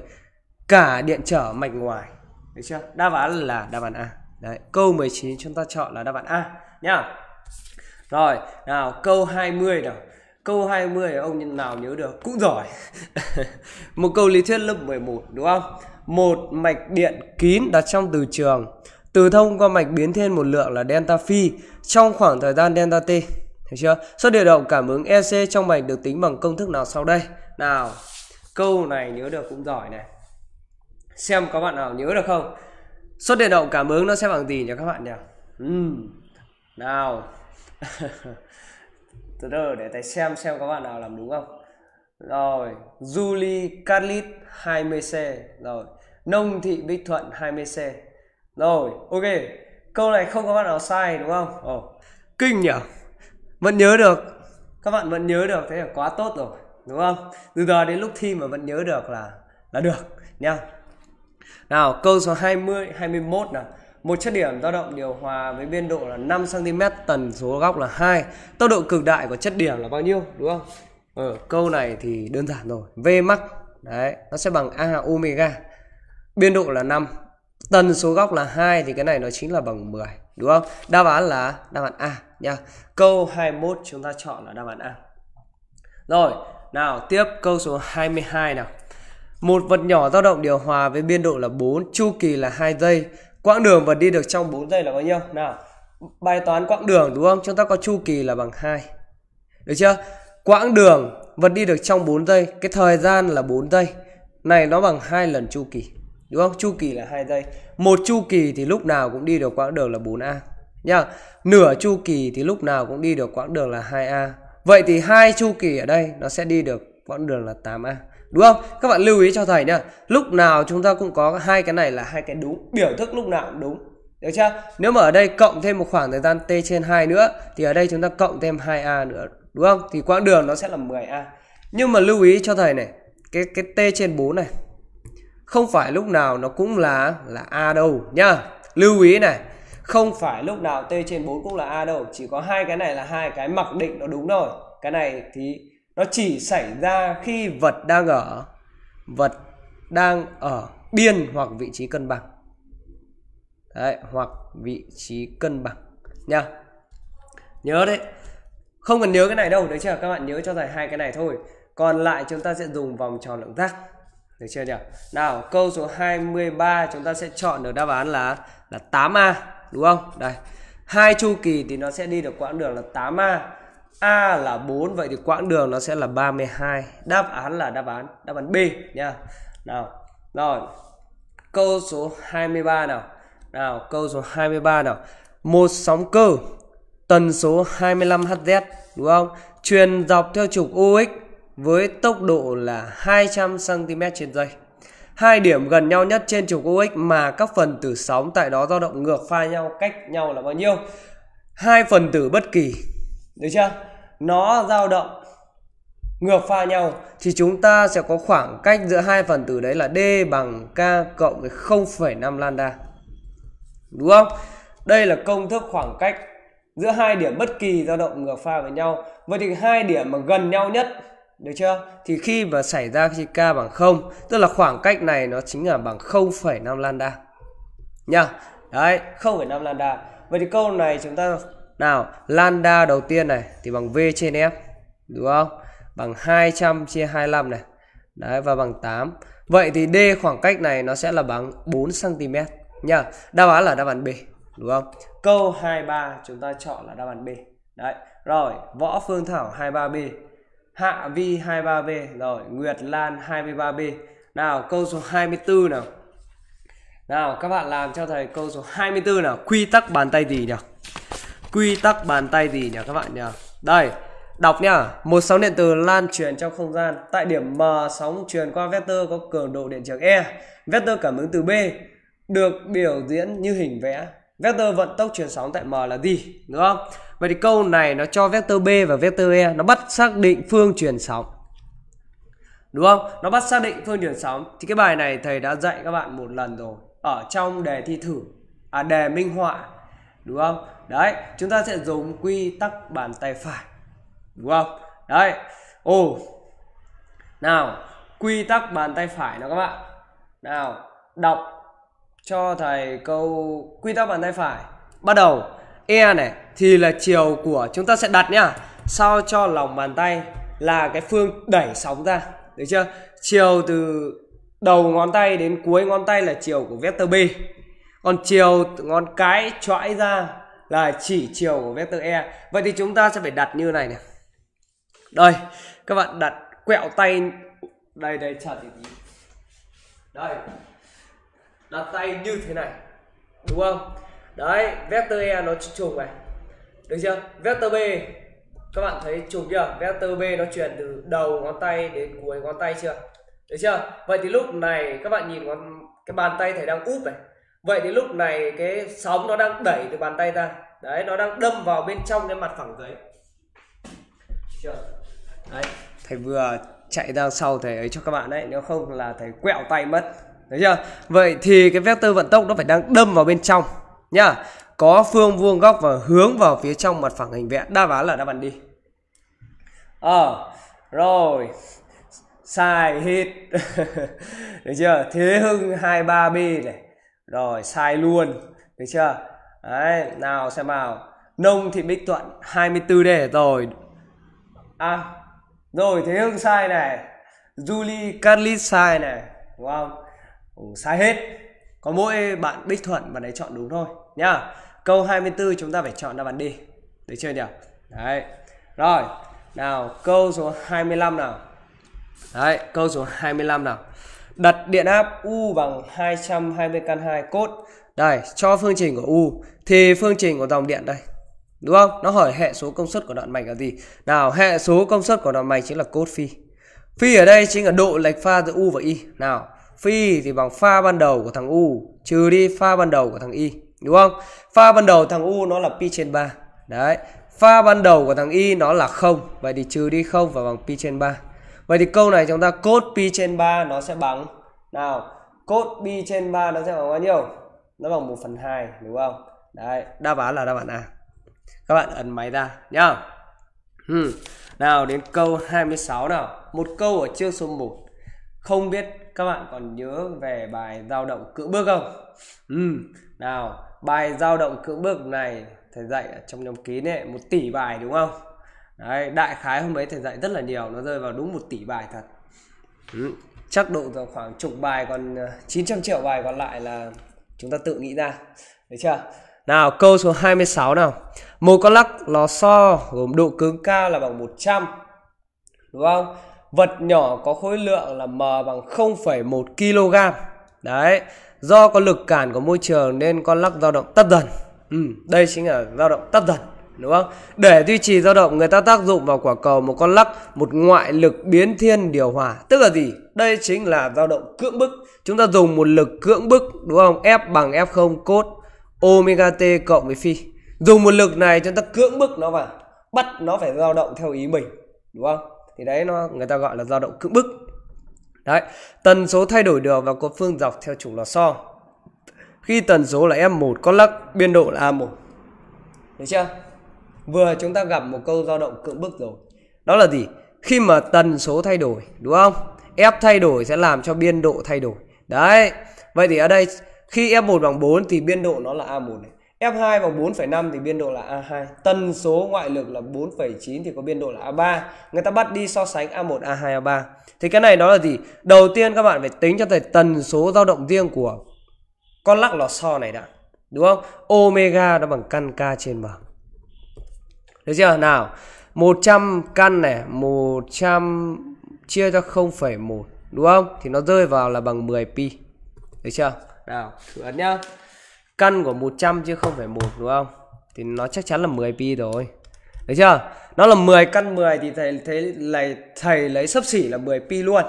Speaker 1: cả điện trở mạch ngoài. Được chưa? Đáp án là đáp án A. Đấy, câu 19 chúng ta chọn là đáp án A nhá. Rồi, nào câu 20 nào. Câu 20 ông nào nhớ được cũng giỏi. (laughs) một câu lý thuyết lớp 11 đúng không? Một mạch điện kín đặt trong từ trường từ thông qua mạch biến thêm một lượng là delta phi trong khoảng thời gian delta t được chưa? Suất điều động cảm ứng EC trong mạch được tính bằng công thức nào sau đây? Nào, câu này nhớ được cũng giỏi này. Xem có bạn nào nhớ được không? Suất điều động cảm ứng nó sẽ bằng gì nhỉ các bạn nhỉ? Uhm. Nào. (laughs) Từ từ để thầy xem xem có bạn nào làm đúng không? Rồi, Julie Carlit 20C. Rồi, Nông Thị Bích Thuận 20C. Rồi, ok. Câu này không có bạn nào sai đúng không? Ồ, kinh nhỉ? vẫn nhớ được các bạn vẫn nhớ được thế là quá tốt rồi đúng không từ giờ đến lúc thi mà vẫn nhớ được là là được nha nào câu số 20 21 nào một chất điểm dao động điều hòa với biên độ là 5 cm tần số góc là 2 tốc độ cực đại của chất điểm là bao nhiêu đúng không ở ờ, câu này thì đơn giản rồi v max đấy nó sẽ bằng a omega biên độ là 5 tần số góc là 2 thì cái này nó chính là bằng 10 đúng không? Đáp án là đáp án A nha. Câu 21 chúng ta chọn là đáp án A. Rồi, nào tiếp câu số 22 nào. Một vật nhỏ dao động điều hòa với biên độ là 4, chu kỳ là 2 giây. Quãng đường vật đi được trong 4 giây là bao nhiêu? Nào, bài toán quãng đường đúng không? Chúng ta có chu kỳ là bằng 2. Được chưa? Quãng đường vật đi được trong 4 giây, cái thời gian là 4 giây. Này nó bằng 2 lần chu kỳ đúng không chu kỳ là hai giây một chu kỳ thì lúc nào cũng đi được quãng đường là 4a nhá nửa chu kỳ thì lúc nào cũng đi được quãng đường là 2a vậy thì hai chu kỳ ở đây nó sẽ đi được quãng đường là 8a đúng không các bạn lưu ý cho thầy nhá lúc nào chúng ta cũng có hai cái này là hai cái đúng biểu thức lúc nào cũng đúng được chưa nếu mà ở đây cộng thêm một khoảng thời gian t trên 2 nữa thì ở đây chúng ta cộng thêm 2a nữa đúng không thì quãng đường nó sẽ là 10a nhưng mà lưu ý cho thầy này cái cái t trên 4 này không phải lúc nào nó cũng là là a đâu nhá lưu ý này không phải lúc nào t trên 4 cũng là a đâu chỉ có hai cái này là hai cái mặc định nó đúng rồi cái này thì nó chỉ xảy ra khi vật đang ở vật đang ở biên hoặc vị trí cân bằng đấy hoặc vị trí cân bằng nha nhớ đấy không cần nhớ cái này đâu đấy chưa các bạn nhớ cho thầy hai cái này thôi còn lại chúng ta sẽ dùng vòng tròn lượng giác được chưa nhỉ? Nào, câu số 23 chúng ta sẽ chọn được đáp án là là 8A, đúng không? Đây. Hai chu kỳ thì nó sẽ đi được quãng đường là 8A. A là 4 vậy thì quãng đường nó sẽ là 32. Đáp án là đáp án đáp án B nha. Nào. Rồi. Câu số 23 nào. Nào, câu số 23 nào. Một sóng cơ tần số 25Hz đúng không? Truyền dọc theo trục UX với tốc độ là 200 cm trên giây. Hai điểm gần nhau nhất trên trục OX mà các phần tử sóng tại đó dao động ngược pha nhau cách nhau là bao nhiêu? Hai phần tử bất kỳ. Được chưa? Nó dao động ngược pha nhau thì chúng ta sẽ có khoảng cách giữa hai phần tử đấy là D bằng K cộng với 0,5 lambda. Đúng không? Đây là công thức khoảng cách giữa hai điểm bất kỳ dao động ngược pha với nhau. Vậy thì hai điểm mà gần nhau nhất được chưa? Thì khi mà xảy ra khi k bằng 0, tức là khoảng cách này nó chính là bằng 0,5 lambda. Nha. Đấy, 0,5 lambda. Vậy thì câu này chúng ta nào, lambda đầu tiên này thì bằng v trên f, đúng không? Bằng 200 chia 25 này. Đấy và bằng 8. Vậy thì d khoảng cách này nó sẽ là bằng 4 cm nha. Đáp án là đáp án B, đúng không? Câu 23 chúng ta chọn là đáp án B. Đấy. Rồi, Võ Phương Thảo 23B Hạ Vi 23B rồi Nguyệt Lan 23B nào câu số 24 nào nào các bạn làm cho thầy câu số 24 nào quy tắc bàn tay gì nhỉ quy tắc bàn tay gì nhỉ các bạn nhỉ đây đọc nhá một sóng điện từ lan truyền trong không gian tại điểm m sóng truyền qua vector có cường độ điện trường e vector cảm ứng từ b được biểu diễn như hình vẽ vector vận tốc truyền sóng tại M là gì đúng không? Vậy thì câu này nó cho vector B và vector E nó bắt xác định phương truyền sóng. Đúng không? Nó bắt xác định phương truyền sóng thì cái bài này thầy đã dạy các bạn một lần rồi ở trong đề thi thử à đề minh họa đúng không? Đấy, chúng ta sẽ dùng quy tắc bàn tay phải. Đúng không? Đấy. Ồ. Nào, quy tắc bàn tay phải nào các bạn. Nào, đọc cho thầy câu quy tắc bàn tay phải bắt đầu e này thì là chiều của chúng ta sẽ đặt nhá sao cho lòng bàn tay là cái phương đẩy sóng ra được chưa chiều từ đầu ngón tay đến cuối ngón tay là chiều của vector b còn chiều ngón cái chọi ra là chỉ chiều của vector e vậy thì chúng ta sẽ phải đặt như này này đây các bạn đặt quẹo tay đây đây chờ tí tí đây đặt tay như thế này đúng không đấy vector e nó trùng này được chưa vector b các bạn thấy trùng chưa vector b nó chuyển từ đầu ngón tay đến cuối ngón tay chưa được chưa vậy thì lúc này các bạn nhìn ngón cái bàn tay thầy đang úp này vậy thì lúc này cái sóng nó đang đẩy từ bàn tay ra đấy nó đang đâm vào bên trong cái mặt phẳng giấy chưa đấy thầy vừa chạy ra sau thầy ấy cho các bạn đấy nếu không là thầy quẹo tay mất Đấy chưa? Vậy thì cái vector vận tốc nó phải đang đâm vào bên trong nhá. Có phương vuông góc và hướng vào phía trong mặt phẳng hình vẽ. Đáp án là đáp án đi. Ờ, à, rồi. Sai hit. Được (laughs) chưa? Thế Hưng 23B này. Rồi, sai luôn. Được chưa? Đấy, nào xem nào. Nông thì Bích Thuận 24D rồi. À, rồi Thế Hưng sai này. Julie Carly sai này. Đúng không? Ừ, sai hết có mỗi bạn Bích Thuận bạn ấy chọn đúng thôi nhá câu 24 chúng ta phải chọn đáp án đi được chưa nhỉ đấy rồi nào câu số 25 nào đấy câu số 25 nào đặt điện áp U bằng 220 căn 2 cốt đây cho phương trình của U thì phương trình của dòng điện đây đúng không nó hỏi hệ số công suất của đoạn mạch là gì nào hệ số công suất của đoạn mạch chính là cốt phi phi ở đây chính là độ lệch pha giữa U và Y nào phi thì bằng pha ban đầu của thằng u trừ đi pha ban đầu của thằng y đúng không pha ban đầu thằng u nó là pi trên 3 đấy pha ban đầu của thằng y nó là không vậy thì trừ đi không và bằng pi trên 3 vậy thì câu này chúng ta cốt pi trên 3 nó sẽ bằng nào cốt pi trên 3 nó sẽ bằng bao nhiêu nó bằng 1 phần 2 đúng không đấy đáp án là đáp án A các bạn ấn máy ra nhá hmm. nào đến câu 26 nào một câu ở chương số 1 không biết các bạn còn nhớ về bài dao động cưỡng bước không ừ. nào bài dao động cưỡng bước này thầy dạy trong nhóm kín ấy một tỷ bài đúng không đấy đại khái hôm ấy thầy dạy rất là nhiều nó rơi vào đúng một tỷ bài thật ừ. chắc độ vào khoảng chục bài còn 900 ờ, triệu bài còn lại là chúng ta tự nghĩ ra được chưa nào câu số 26 nào một con lắc lò xo gồm độ cứng cao là bằng 100 đúng không vật nhỏ có khối lượng là m bằng 0,1 kg đấy do có lực cản của môi trường nên con lắc dao động tắt dần ừ, đây chính là dao động tắt dần đúng không để duy trì dao động người ta tác dụng vào quả cầu một con lắc một ngoại lực biến thiên điều hòa tức là gì đây chính là dao động cưỡng bức chúng ta dùng một lực cưỡng bức đúng không f bằng f 0 cốt omega t cộng với phi dùng một lực này chúng ta cưỡng bức nó vào bắt nó phải dao động theo ý mình đúng không thì đấy nó người ta gọi là dao động cưỡng bức đấy tần số thay đổi được và có phương dọc theo trục lò xo khi tần số là f1 có lắc biên độ là a1 được chưa vừa chúng ta gặp một câu dao động cưỡng bức rồi đó là gì khi mà tần số thay đổi đúng không f thay đổi sẽ làm cho biên độ thay đổi đấy vậy thì ở đây khi f1 bằng 4 thì biên độ nó là a1 này F2 bằng 4,5 thì biên độ là A2. Tần số ngoại lực là 4,9 thì có biên độ là A3. Người ta bắt đi so sánh A1, A2, A3. Thì cái này nó là gì? Đầu tiên các bạn phải tính cho thầy tần số dao động riêng của con lắc lò xo này đã. Đúng không? Omega nó bằng căn K trên M. Được chưa? Nào, 100 căn này, 100 chia cho 0,1 đúng không? Thì nó rơi vào là bằng 10 pi. Được chưa? Nào, thử ấn nhá cân của 100 chứ không phải một đúng không thì nó chắc chắn là 10 pi rồi được chưa nó là 10 căn 10 thì thầy thế này thầy lấy sấp xỉ là 10 pi luôn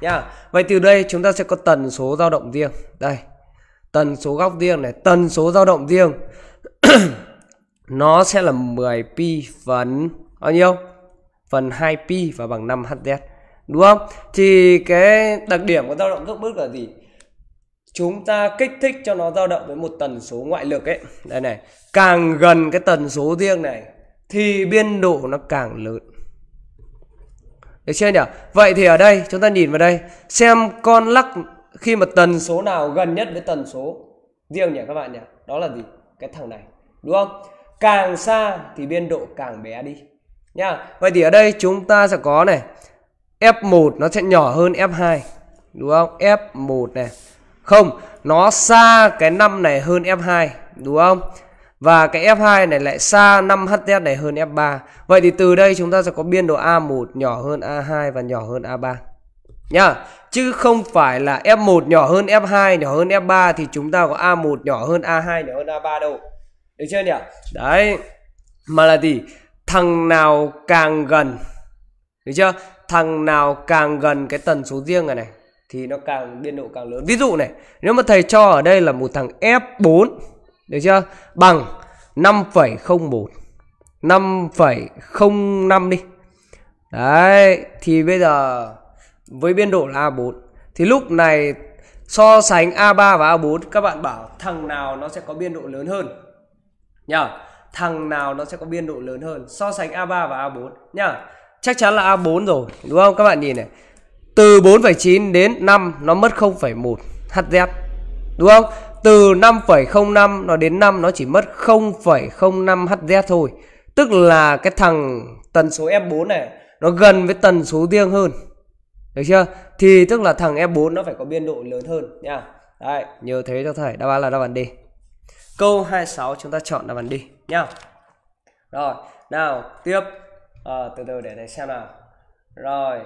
Speaker 1: nha vậy từ đây chúng ta sẽ có tần số dao động riêng đây tần số góc riêng này tần số dao động riêng (clears throat) nó sẽ là 10 pi phần bao nhiêu phần 2 pi và bằng 5 hz đúng không thì cái đặc điểm của dao động góc bức là gì chúng ta kích thích cho nó dao động với một tần số ngoại lực ấy đây này càng gần cái tần số riêng này thì biên độ nó càng lớn được chưa nhỉ vậy thì ở đây chúng ta nhìn vào đây xem con lắc khi mà tần số nào gần nhất với tần số riêng nhỉ các bạn nhỉ đó là gì cái thằng này đúng không càng xa thì biên độ càng bé đi nha vậy thì ở đây chúng ta sẽ có này F1 nó sẽ nhỏ hơn F2 đúng không F1 này không, nó xa cái năm này hơn F2, đúng không? Và cái F2 này lại xa 5 HTS này hơn F3. Vậy thì từ đây chúng ta sẽ có biên độ A1 nhỏ hơn A2 và nhỏ hơn A3. Nhá, chứ không phải là F1 nhỏ hơn F2 nhỏ hơn F3 thì chúng ta có A1 nhỏ hơn A2 nhỏ hơn A3 đâu. Được chưa nhỉ? Đấy. Mà là gì? Thằng nào càng gần. Được chưa? Thằng nào càng gần cái tần số riêng này này thì nó càng biên độ càng lớn ví dụ này nếu mà thầy cho ở đây là một thằng F4 được chưa bằng 5,01 5,05 đi đấy thì bây giờ với biên độ là A4 thì lúc này so sánh A3 và A4 các bạn bảo thằng nào nó sẽ có biên độ lớn hơn nhá thằng nào nó sẽ có biên độ lớn hơn so sánh A3 và A4 nhá chắc chắn là A4 rồi đúng không các bạn nhìn này từ 4,9 đến 5 nó mất 0,1 HZ đúng không từ 5,05 nó đến 5 nó chỉ mất 0,05 HZ thôi tức là cái thằng tần số F4 này nó gần với tần số riêng hơn được chưa thì tức là thằng F4 nó phải có biên độ lớn hơn nha Đấy, nhớ thế cho thầy đáp án là đáp án D câu 26 chúng ta chọn đáp án D nha rồi nào tiếp à, từ từ để thầy xem nào rồi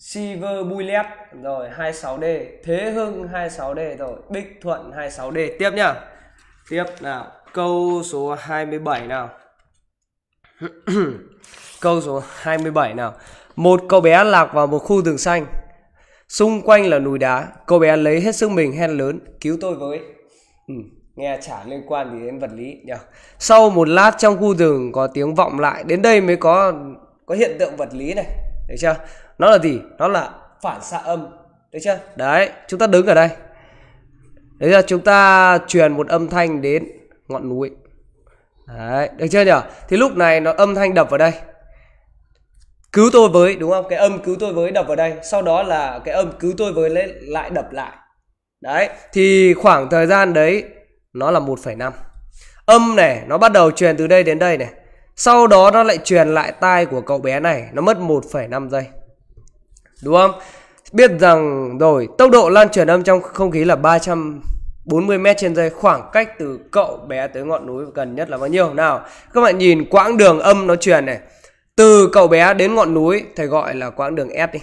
Speaker 1: Silver Bullet rồi 26D Thế Hưng 26D rồi Bích Thuận 26D tiếp nhá tiếp nào câu số 27 nào (clears throat) câu số 27 nào một cậu bé lạc vào một khu rừng xanh xung quanh là núi đá cậu bé lấy hết sức mình hét lớn cứu tôi với ừ, nghe chả liên quan gì đến vật lý nhỉ sau một lát trong khu rừng có tiếng vọng lại đến đây mới có có hiện tượng vật lý này được chưa nó là gì nó là phản xạ âm được chưa đấy chúng ta đứng ở đây đấy là chúng ta truyền một âm thanh đến ngọn núi đấy được chưa nhở thì lúc này nó âm thanh đập vào đây cứu tôi với đúng không cái âm cứu tôi với đập vào đây sau đó là cái âm cứu tôi với lấy lại đập lại đấy thì khoảng thời gian đấy nó là 1,5 âm này nó bắt đầu truyền từ đây đến đây này sau đó nó lại truyền lại tai của cậu bé này nó mất 1,5 giây đúng không biết rằng rồi tốc độ lan truyền âm trong không khí là 340 mét trên giây khoảng cách từ cậu bé tới ngọn núi gần nhất là bao nhiêu nào các bạn nhìn quãng đường âm nó truyền này từ cậu bé đến ngọn núi thầy gọi là quãng đường S đi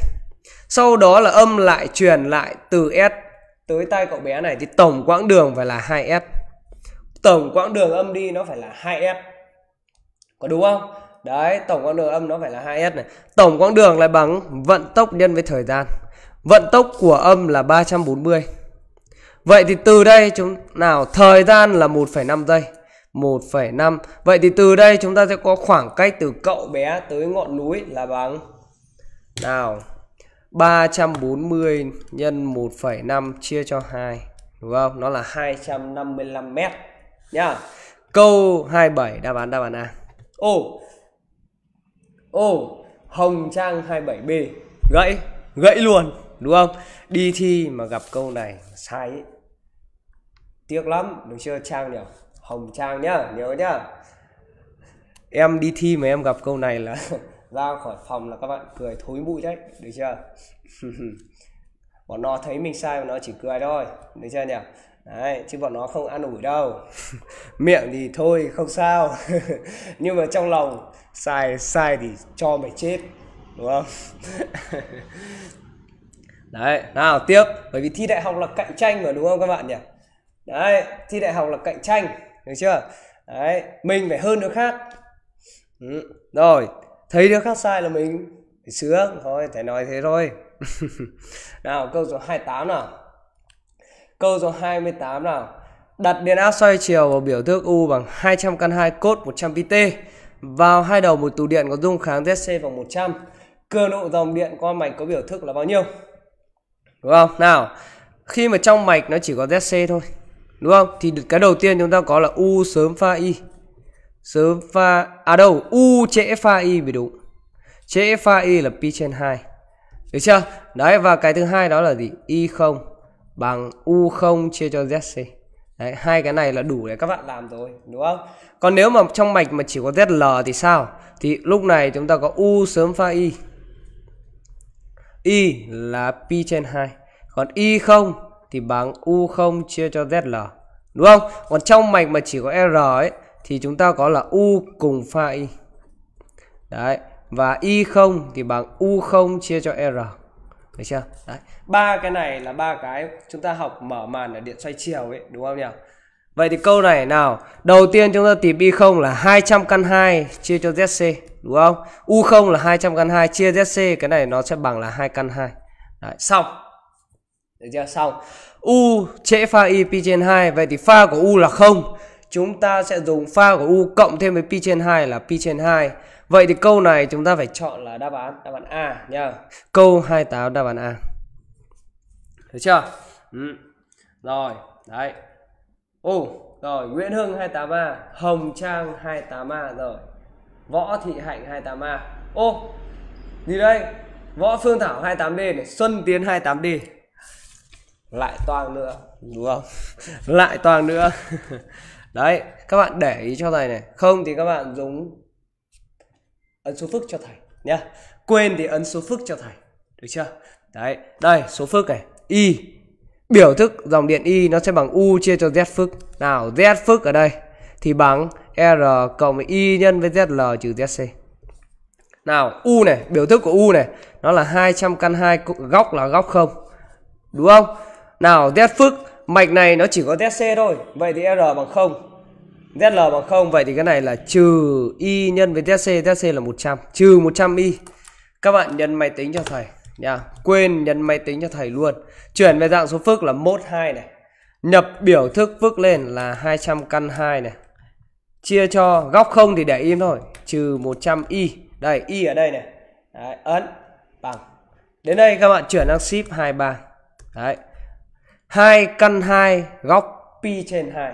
Speaker 1: sau đó là âm lại truyền lại từ S tới tay cậu bé này thì tổng quãng đường phải là 2S tổng quãng đường âm đi nó phải là 2S có đúng không đấy tổng quãng đường âm nó phải là 2s này tổng quãng đường là bằng vận tốc nhân với thời gian vận tốc của âm là 340 vậy thì từ đây chúng nào thời gian là 1,5 giây 1,5 vậy thì từ đây chúng ta sẽ có khoảng cách từ cậu bé tới ngọn núi là bằng nào 340 nhân 1,5 chia cho 2 đúng không nó là 255 mét nhá câu 27 đáp án đáp án A ô ô hồng trang 27B gãy gãy luôn đúng không đi thi mà gặp câu này sai ấy. tiếc lắm được chưa trang nhỉ hồng trang nhá nhớ nhá em đi thi mà em gặp câu này là (laughs) ra khỏi phòng là các bạn cười thối mũi đấy được chưa (laughs) bọn nó thấy mình sai mà nó chỉ cười thôi được chưa nhỉ Đấy, chứ bọn nó không ăn ủi đâu (laughs) miệng thì thôi không sao (laughs) nhưng mà trong lòng sai sai thì cho mày chết đúng không (laughs) đấy nào tiếp bởi vì thi đại học là cạnh tranh mà đúng không các bạn nhỉ đấy thi đại học là cạnh tranh được chưa đấy mình phải hơn đứa khác ừ. rồi thấy đứa khác sai là mình phải sướng thôi phải nói thế thôi nào câu số 28 nào Câu số 28 nào. Đặt điện áp xoay chiều vào biểu thước U bằng 200 căn 2 cốt 100 pt vào hai đầu một tủ điện có dung kháng ZC bằng 100. Cường độ dòng điện qua mạch có biểu thức là bao nhiêu? Đúng không? Nào, khi mà trong mạch nó chỉ có ZC thôi. Đúng không? Thì cái đầu tiên chúng ta có là U sớm pha Y. Sớm pha à đâu, U trễ pha Y mới đúng. Trễ pha Y là pi trên 2. Được chưa? Đấy và cái thứ hai đó là gì? Y0 bằng U0 chia cho ZC. Đấy, hai cái này là đủ để các bạn làm rồi, đúng không? Còn nếu mà trong mạch mà chỉ có ZL thì sao? Thì lúc này chúng ta có U sớm pha Y. Y là pi trên 2. Còn Y0 thì bằng U0 chia cho ZL. Đúng không? Còn trong mạch mà chỉ có R ấy thì chúng ta có là U cùng pha Y. Đấy, và Y0 thì bằng U0 chia cho R được chưa đấy ba cái này là ba cái chúng ta học mở màn ở điện xoay chiều ấy đúng không nhỉ vậy thì câu này nào đầu tiên chúng ta tìm y không là 200 căn 2 chia cho zc đúng không u không là 200 căn 2 chia zc cái này nó sẽ bằng là hai căn 2 đấy xong được chưa xong u trễ pha y pi trên 2 vậy thì pha của u là không chúng ta sẽ dùng pha của u cộng thêm với pi trên 2 là pi trên 2 Vậy thì câu này chúng ta phải chọn là đáp án đáp án A nha. Câu 28 đáp án A. Được chưa? Ừ. Rồi, đấy. Ồ, rồi Nguyễn Hưng 28A, Hồng Trang 28A rồi. Võ Thị Hạnh 28A. Ô, gì đây? Võ Phương Thảo 28D này, Xuân Tiến 28D. Lại toàn nữa, đúng không? (laughs) Lại toàn nữa. (laughs) đấy, các bạn để ý cho thầy này, không thì các bạn dùng ấn số phức cho thầy nhá quên thì ấn số phức cho thầy được chưa đấy đây số phức này y biểu thức dòng điện y nó sẽ bằng u chia cho z phức nào z phức ở đây thì bằng r cộng với y nhân với zl trừ zc nào u này biểu thức của u này nó là 200 căn hai góc là góc không đúng không nào z phức mạch này nó chỉ có zc thôi vậy thì r bằng không ZL bằng 0 vậy thì cái này là trừ y nhân với ZC, ZC là 100, trừ 100 y. Các bạn nhân máy tính cho thầy nha. Quên nhân máy tính cho thầy luôn. Chuyển về dạng số phức là mốt 2 này. Nhập biểu thức phức lên là 200 căn 2 này. Chia cho góc không thì để im thôi, trừ 100 y. Đây, y ở đây này. Đấy, ấn bằng. Đến đây các bạn chuyển sang shift 23. Đấy. 2 căn 2 góc pi trên 2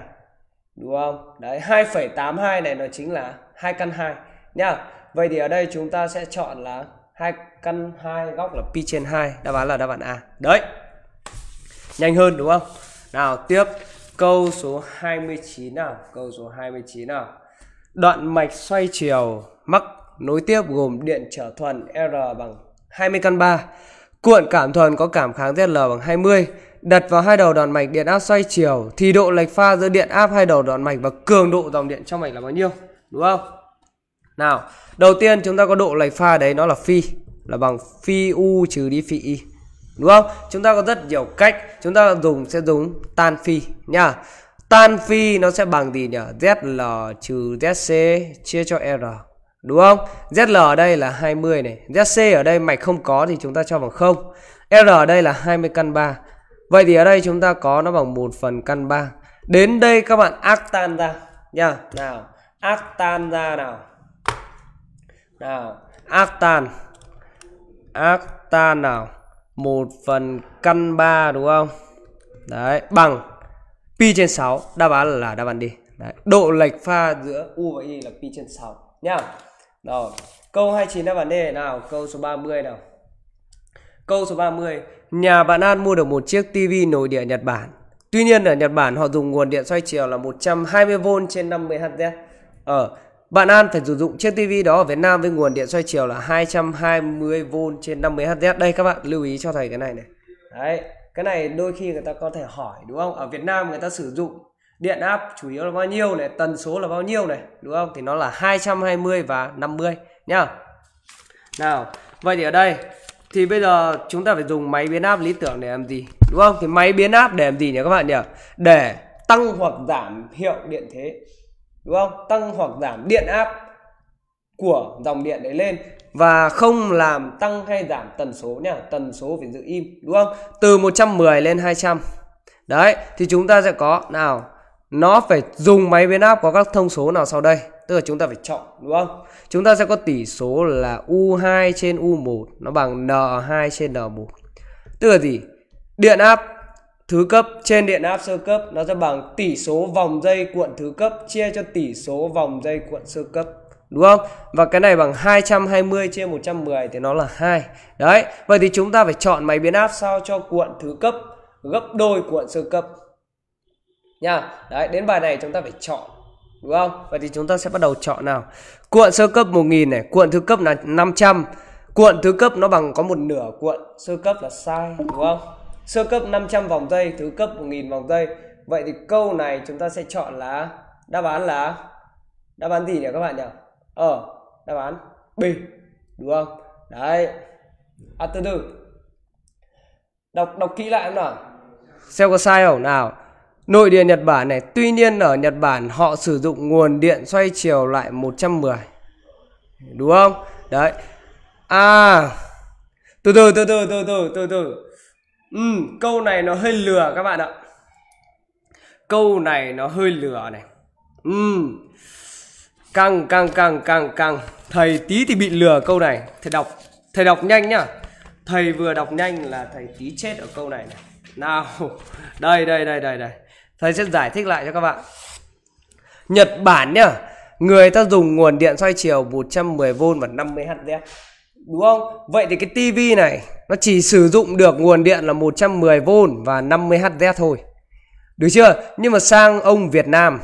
Speaker 1: đúng không đấy 2,82 này nó chính là hai căn 2 nhá vậy thì ở đây chúng ta sẽ chọn là hai căn hai góc là pi trên 2 đáp án là đáp án A đấy nhanh hơn đúng không nào tiếp câu số 29 nào câu số 29 nào đoạn mạch xoay chiều mắc nối tiếp gồm điện trở thuần R bằng 20 căn 3 cuộn cảm thuần có cảm kháng ZL bằng 20 đặt vào hai đầu đoạn mạch điện áp xoay chiều thì độ lệch pha giữa điện áp hai đầu đoạn mạch và cường độ dòng điện trong mạch là bao nhiêu đúng không nào đầu tiên chúng ta có độ lệch pha đấy nó là phi là bằng phi u trừ đi phi y đúng không chúng ta có rất nhiều cách chúng ta dùng sẽ dùng tan phi nha tan phi nó sẽ bằng gì nhỉ zl trừ zc chia cho r đúng không zl ở đây là 20 này zc ở đây mạch không có thì chúng ta cho bằng không r ở đây là 20 căn 3 Vậy thì ở đây chúng ta có nó bằng 1 phần căn 3 Đến đây các bạn ác tan ra nha Nào ác tan ra nào Nào ác tan Ác tan nào 1 phần căn 3 đúng không Đấy bằng Pi trên 6 Đáp án là, đáp án đi Đấy. Độ lệch pha giữa U và Y là pi trên 6 nha Rồi, câu 29 đáp án D nào, câu số 30 nào. Câu số 30, Nhà bạn An mua được một chiếc TV nội địa Nhật Bản. Tuy nhiên ở Nhật Bản họ dùng nguồn điện xoay chiều là 120V trên 50Hz. Ở ờ, bạn An phải sử dụng chiếc TV đó ở Việt Nam với nguồn điện xoay chiều là 220V trên 50Hz. Đây các bạn lưu ý cho thầy cái này này. Đấy, cái này đôi khi người ta có thể hỏi đúng không? Ở Việt Nam người ta sử dụng điện áp chủ yếu là bao nhiêu này, tần số là bao nhiêu này, đúng không? Thì nó là 220 và 50 nhá. Nào, vậy thì ở đây thì bây giờ chúng ta phải dùng máy biến áp lý tưởng để làm gì đúng không thì máy biến áp để làm gì nhỉ các bạn nhỉ để tăng hoặc giảm hiệu điện thế đúng không tăng hoặc giảm điện áp của dòng điện đấy lên và không làm tăng hay giảm tần số nhỉ? tần số phải giữ im đúng không từ 110 lên 200 đấy thì chúng ta sẽ có nào nó phải dùng máy biến áp có các thông số nào sau đây tức là chúng ta phải chọn đúng không Chúng ta sẽ có tỷ số là U2 trên U1 nó bằng N2 trên N1. Tức là gì? Điện áp thứ cấp trên điện áp sơ cấp nó sẽ bằng tỷ số vòng dây cuộn thứ cấp chia cho tỷ số vòng dây cuộn sơ cấp đúng không? Và cái này bằng 220 chia 110 thì nó là 2. Đấy, vậy thì chúng ta phải chọn máy biến áp sao cho cuộn thứ cấp gấp đôi cuộn sơ cấp. Nha. Đấy, đến bài này chúng ta phải chọn đúng không? Vậy thì chúng ta sẽ bắt đầu chọn nào. Cuộn sơ cấp 1000 này, cuộn thứ cấp là 500. Cuộn thứ cấp nó bằng có một nửa cuộn sơ cấp là sai đúng không? Sơ cấp 500 vòng dây, thứ cấp 1000 vòng dây. Vậy thì câu này chúng ta sẽ chọn là đáp án là đáp án gì nhỉ các bạn nhỉ? Ờ, đáp án B đúng không? Đấy. À từ từ. Đọc đọc kỹ lại em nào. Xem có sai không nào? Nội địa Nhật Bản này, tuy nhiên ở Nhật Bản họ sử dụng nguồn điện xoay chiều lại 110. Đúng không? Đấy. À. Từ từ từ từ từ từ từ từ. Ừ, câu này nó hơi lừa các bạn ạ. Câu này nó hơi lừa này. Ừ. Căng căng căng căng căng. Thầy tí thì bị lừa câu này. Thầy đọc, thầy đọc nhanh nhá. Thầy vừa đọc nhanh là thầy tí chết ở câu này này. Nào. Đây đây đây đây đây. Thầy sẽ giải thích lại cho các bạn. Nhật Bản nhá, người ta dùng nguồn điện xoay chiều 110V và 50Hz. Đúng không? Vậy thì cái tivi này nó chỉ sử dụng được nguồn điện là 110V và 50Hz thôi. Được chưa? Nhưng mà sang ông Việt Nam,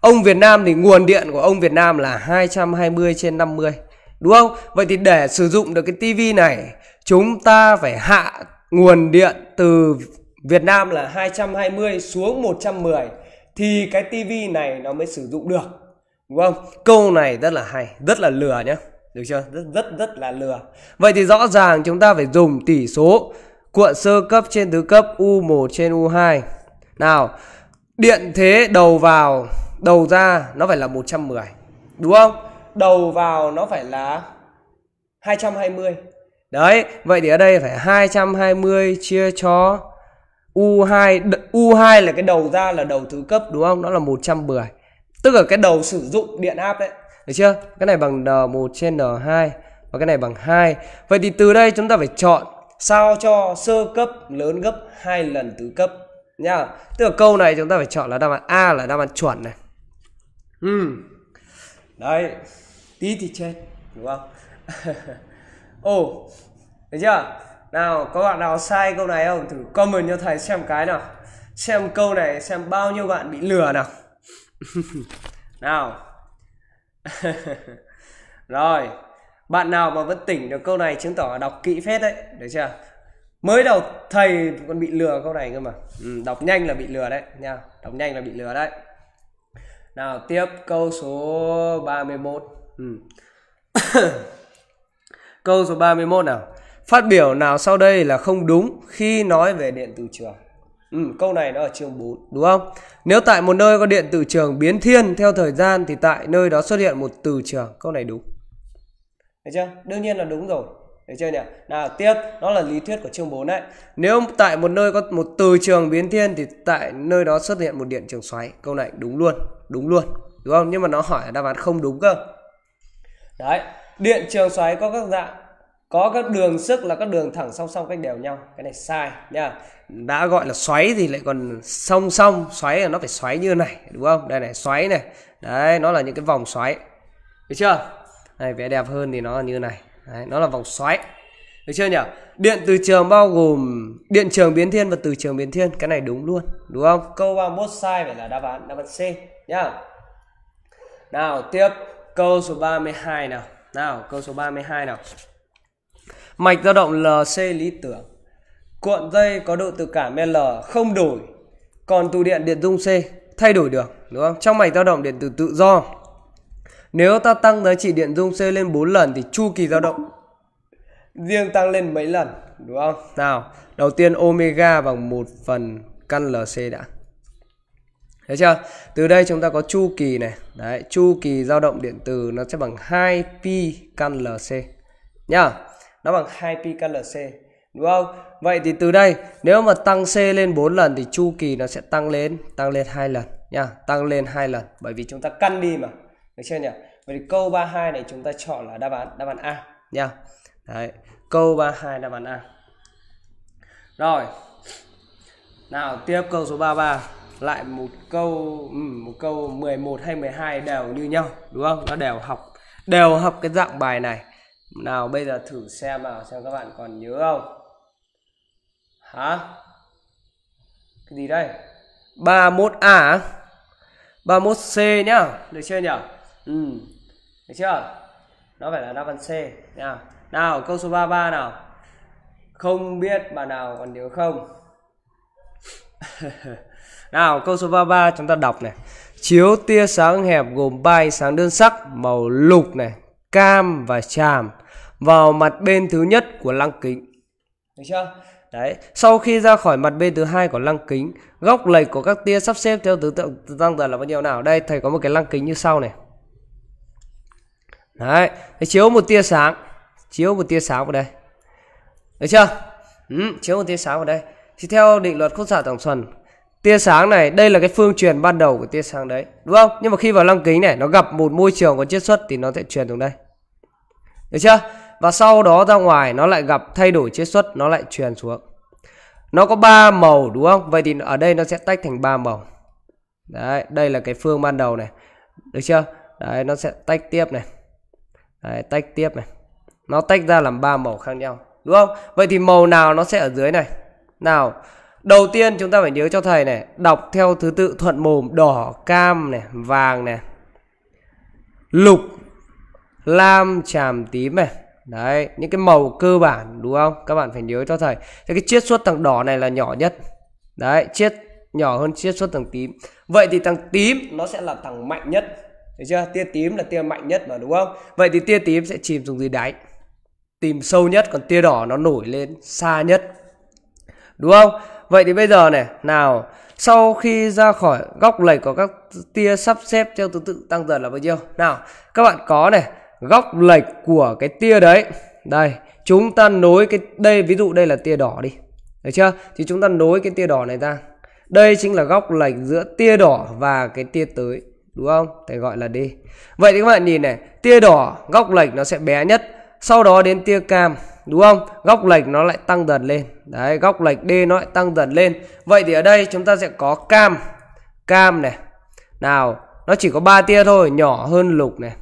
Speaker 1: ông Việt Nam thì nguồn điện của ông Việt Nam là 220 trên 50. Đúng không? Vậy thì để sử dụng được cái tivi này, chúng ta phải hạ nguồn điện từ Việt Nam là 220 xuống 110 thì cái tivi này nó mới sử dụng được đúng không câu này rất là hay rất là lừa nhá được chưa rất rất rất là lừa vậy thì rõ ràng chúng ta phải dùng tỷ số cuộn sơ cấp trên thứ cấp u1 trên u2 nào điện thế đầu vào đầu ra nó phải là 110 đúng không đầu vào nó phải là 220 đấy vậy thì ở đây phải 220 chia cho U2 U2 là cái đầu ra là đầu thứ cấp đúng không? Nó là 110. Tức là cái đầu sử dụng điện áp đấy. Được chưa? Cái này bằng N1 trên N2 và cái này bằng 2. Vậy thì từ đây chúng ta phải chọn sao cho sơ cấp lớn gấp 2 lần thứ cấp nhá. Tức là câu này chúng ta phải chọn là đáp án A là đáp án chuẩn này. Ừ. Đấy. Tí thì chết đúng không? (laughs) Ồ, oh, được chưa? nào có bạn nào sai câu này không thử comment cho thầy xem cái nào xem câu này xem bao nhiêu bạn bị lừa nào (laughs) nào (laughs) rồi bạn nào mà vẫn tỉnh được câu này chứng tỏ đọc kỹ phết đấy được chưa mới đầu thầy còn bị lừa câu này cơ mà ừ, đọc nhanh là bị lừa đấy nha đọc nhanh là bị lừa đấy nào tiếp câu số 31 ừ. (coughs) câu số 31 nào Phát biểu nào sau đây là không đúng khi nói về điện từ trường? Ừ, câu này nó ở chương 4 đúng không? Nếu tại một nơi có điện từ trường biến thiên theo thời gian thì tại nơi đó xuất hiện một từ trường. Câu này đúng. Được chưa? Đương nhiên là đúng rồi. Được chưa nhỉ? Nào tiếp, đó là lý thuyết của chương 4 đấy. Nếu tại một nơi có một từ trường biến thiên thì tại nơi đó xuất hiện một điện trường xoáy. Câu này đúng luôn, đúng luôn. Đúng không? Nhưng mà nó hỏi đáp án không đúng cơ. Đấy, điện trường xoáy có các dạng có các đường sức là các đường thẳng song song cách đều nhau cái này sai nha đã gọi là xoáy thì lại còn song song xoáy là nó phải xoáy như này đúng không đây này xoáy này đấy nó là những cái vòng xoáy được chưa này vẽ đẹp hơn thì nó là như này đấy, nó là vòng xoáy được chưa nhỉ điện từ trường bao gồm điện trường biến thiên và từ trường biến thiên cái này đúng luôn đúng không câu 31 sai phải là đáp án đáp án C nhá nào tiếp câu số 32 nào nào câu số 32 nào Mạch dao động LC lý tưởng. Cuộn dây có độ từ cảm L không đổi. Còn tụ điện điện dung C thay đổi được, đúng không? Trong mạch dao động điện từ tự do. Nếu ta tăng giá trị điện dung C lên 4 lần thì chu kỳ dao động riêng tăng lên mấy lần, đúng không? Nào, đầu tiên omega bằng 1 phần căn LC đã. Thấy chưa? Từ đây chúng ta có chu kỳ này. Đấy, chu kỳ dao động điện từ nó sẽ bằng 2pi căn LC. Nhá nó bằng 2 pi KLC đúng không? Vậy thì từ đây nếu mà tăng C lên 4 lần thì chu kỳ nó sẽ tăng lên tăng lên hai lần nha, tăng lên hai lần bởi vì chúng ta căn đi mà. Được chưa nhỉ? Vậy thì câu 32 này chúng ta chọn là đáp án đáp án A nha. Đấy, câu 32 đáp án A. Rồi. Nào tiếp câu số 33 lại một câu ừ, một câu 11 hay 12 đều như nhau đúng không? Nó đều học đều học cái dạng bài này nào bây giờ thử xem nào xem các bạn còn nhớ không hả cái gì đây 31A 31C nhá được chưa nhỉ ừ. được chưa nó phải là đáp án C nhá nào câu số 33 nào không biết bạn nào còn nhớ không (laughs) nào câu số 33 chúng ta đọc này chiếu tia sáng hẹp gồm ba sáng đơn sắc màu lục này cam và chàm vào mặt bên thứ nhất của lăng kính. Được chưa? Đấy, sau khi ra khỏi mặt bên thứ hai của lăng kính, góc lệch của các tia sắp xếp theo thứ tự tăng dần là bao nhiêu nào? Đây, thầy có một cái lăng kính như sau này. Đấy, thầy chiếu một tia sáng, chiếu một tia sáng vào đây. Được chưa? Ừ, chiếu một tia sáng vào đây. Thì theo định luật khúc xạ tổng thuần, tia sáng này đây là cái phương truyền ban đầu của tia sáng đấy đúng không nhưng mà khi vào lăng kính này nó gặp một môi trường có chiết xuất thì nó sẽ truyền xuống đây được chưa và sau đó ra ngoài nó lại gặp thay đổi chiết xuất nó lại truyền xuống nó có ba màu đúng không vậy thì ở đây nó sẽ tách thành ba màu đấy đây là cái phương ban đầu này được chưa đấy nó sẽ tách tiếp này đấy, tách tiếp này nó tách ra làm ba màu khác nhau đúng không vậy thì màu nào nó sẽ ở dưới này nào Đầu tiên chúng ta phải nhớ cho thầy này Đọc theo thứ tự thuận mồm Đỏ, cam, này vàng này Lục Lam, tràm tím này Đấy, những cái màu cơ bản đúng không? Các bạn phải nhớ cho thầy Thế cái chiết xuất thằng đỏ này là nhỏ nhất Đấy, chiết nhỏ hơn chiết xuất thằng tím Vậy thì thằng tím nó sẽ là thằng mạnh nhất Thấy chưa? Tia tím là tia mạnh nhất mà đúng không? Vậy thì tia tím sẽ chìm xuống dưới đáy Tìm sâu nhất Còn tia đỏ nó nổi lên xa nhất Đúng không? vậy thì bây giờ này nào sau khi ra khỏi góc lệch của các tia sắp xếp theo thứ tự tăng dần là bao nhiêu nào các bạn có này góc lệch của cái tia đấy đây chúng ta nối cái đây ví dụ đây là tia đỏ đi được chưa thì chúng ta nối cái tia đỏ này ra đây chính là góc lệch giữa tia đỏ và cái tia tới đúng không thì gọi là d vậy thì các bạn nhìn này tia đỏ góc lệch nó sẽ bé nhất sau đó đến tia cam đúng không góc lệch nó lại tăng dần lên đấy góc lệch d nó lại tăng dần lên vậy thì ở đây chúng ta sẽ có cam cam này nào nó chỉ có ba tia thôi nhỏ hơn lục này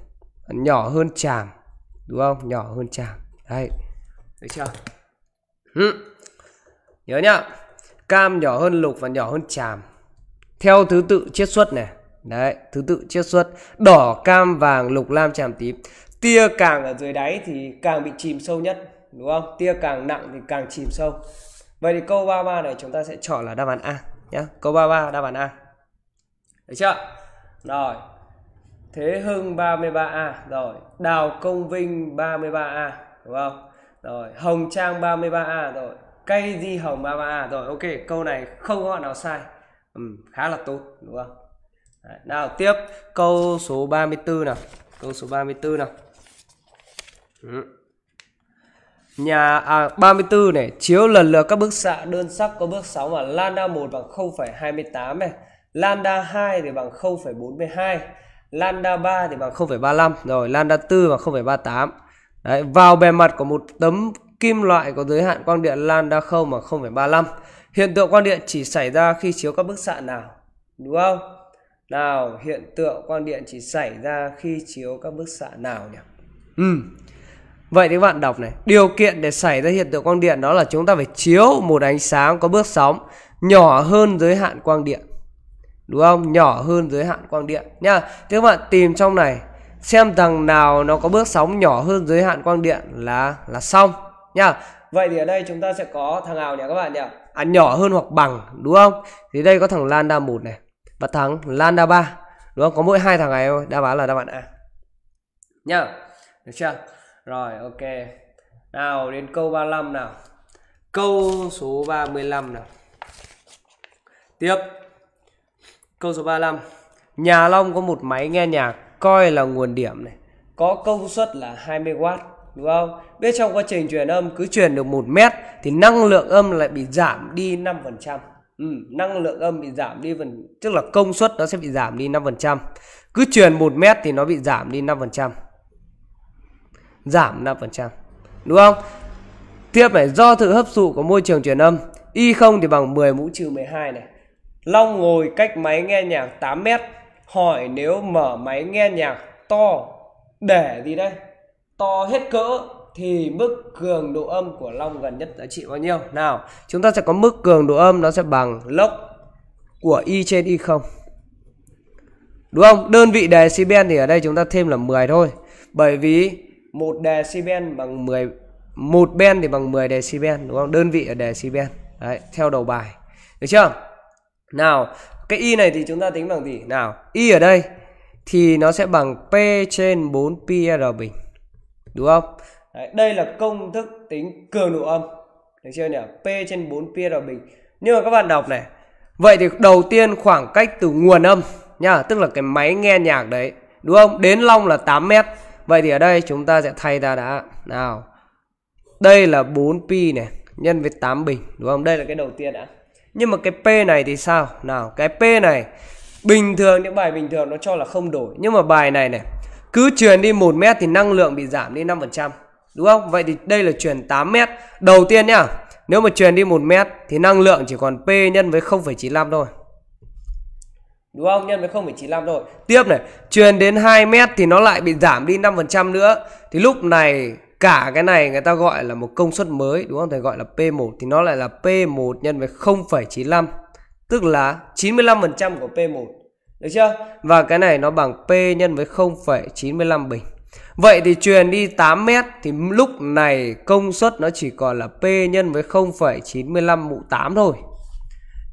Speaker 1: nhỏ hơn tràm đúng không nhỏ hơn tràm đấy được chưa ừ. nhớ nhá cam nhỏ hơn lục và nhỏ hơn tràm theo thứ tự chiết xuất này đấy thứ tự chiết xuất đỏ cam vàng lục lam tràm tím tia càng ở dưới đáy thì càng bị chìm sâu nhất đúng không tia càng nặng thì càng chìm sâu vậy thì câu 33 này chúng ta sẽ chọn là đáp án A nhé câu 33 đáp án A được chưa rồi Thế Hưng 33A rồi Đào Công Vinh 33A đúng không rồi Hồng Trang 33A rồi cây di hồng 33A rồi ok câu này không có nào sai ừ, khá là tốt đúng không Đấy, nào tiếp câu số 34 nào câu số 34 nào ừ nhà à, 34 này chiếu lần lượt các bước xạ đơn sắc có bước sóng là lambda 1 bằng 0,28 này, lambda 2 thì bằng 0,42, lambda 3 thì bằng 0,35 rồi lambda 4 bằng 0,38. Đấy, vào bề mặt của một tấm kim loại có giới hạn quang điện lambda 0 bằng 0,35. Hiện tượng quang điện chỉ xảy ra khi chiếu các bức xạ nào? Đúng không? Nào, hiện tượng quang điện chỉ xảy ra khi chiếu các bức xạ nào nhỉ? Ừ. Vậy thì các bạn đọc này, điều kiện để xảy ra hiện tượng quang điện đó là chúng ta phải chiếu một ánh sáng có bước sóng nhỏ hơn giới hạn quang điện. Đúng không? Nhỏ hơn giới hạn quang điện nha. Thế các bạn tìm trong này xem thằng nào nó có bước sóng nhỏ hơn giới hạn quang điện là là xong nha. Vậy thì ở đây chúng ta sẽ có thằng nào nhỉ các bạn nhỉ? À nhỏ hơn hoặc bằng đúng không? Thì đây có thằng lambda 1 này và thằng lambda 3. Đúng không? Có mỗi hai thằng này thôi, đáp án là đáp án A. Nhá. Được chưa? rồi ok nào đến câu 35 nào câu số 35 nào tiếp câu số 35 nhà Long có một máy nghe nhạc coi là nguồn điểm này có công suất là 20W đúng không biết trong quá trình truyền âm cứ truyền được 1 mét thì năng lượng âm lại bị giảm đi 5% Ừ, năng lượng âm bị giảm đi phần tức là công suất nó sẽ bị giảm đi 5%. Cứ truyền một mét thì nó bị giảm đi 5% giảm 5%. Đúng không? Tiếp này, do sự hấp thụ của môi trường truyền âm, y không thì bằng 10 mũ trừ 12 này. Long ngồi cách máy nghe nhạc 8 mét, hỏi nếu mở máy nghe nhạc to để gì đây? To hết cỡ thì mức cường độ âm của long gần nhất giá trị bao nhiêu? Nào, chúng ta sẽ có mức cường độ âm nó sẽ bằng lốc của y trên y không Đúng không? Đơn vị decibel thì ở đây chúng ta thêm là 10 thôi. Bởi vì một decibel bằng 10 một ben thì bằng 10 decibel đúng không? Đơn vị ở decibel. Đấy, theo đầu bài. Được chưa? Nào, cái y này thì chúng ta tính bằng gì? Nào, y ở đây thì nó sẽ bằng P trên 4 PR bình. Đúng không? Đấy, đây là công thức tính cường độ âm. Được chưa nhỉ? P trên 4 PR bình. Nhưng mà các bạn đọc này. Vậy thì đầu tiên khoảng cách từ nguồn âm nhá, tức là cái máy nghe nhạc đấy, đúng không? Đến long là 8 mét Vậy thì ở đây chúng ta sẽ thay ra đã. Nào. Đây là 4 p này nhân với 8 bình đúng không? Đây là cái đầu tiên đã. Nhưng mà cái P này thì sao? Nào, cái P này bình thường những bài bình thường nó cho là không đổi, nhưng mà bài này này cứ truyền đi 1 mét thì năng lượng bị giảm đi 5%. Đúng không? Vậy thì đây là truyền 8 mét. Đầu tiên nhá, nếu mà truyền đi 1 mét thì năng lượng chỉ còn P nhân với 0,95 thôi. Đúng không? Nhân với 0,95 rồi Tiếp này, truyền đến 2 mét thì nó lại bị giảm đi 5% nữa. Thì lúc này cả cái này người ta gọi là một công suất mới đúng không? Thầy gọi là P1 thì nó lại là P1 nhân với 0,95 tức là 95% của P1. Được chưa? Và cái này nó bằng P nhân với 0,95 bình. Vậy thì truyền đi 8 mét thì lúc này công suất nó chỉ còn là P nhân với 0,95 mũ 8 thôi.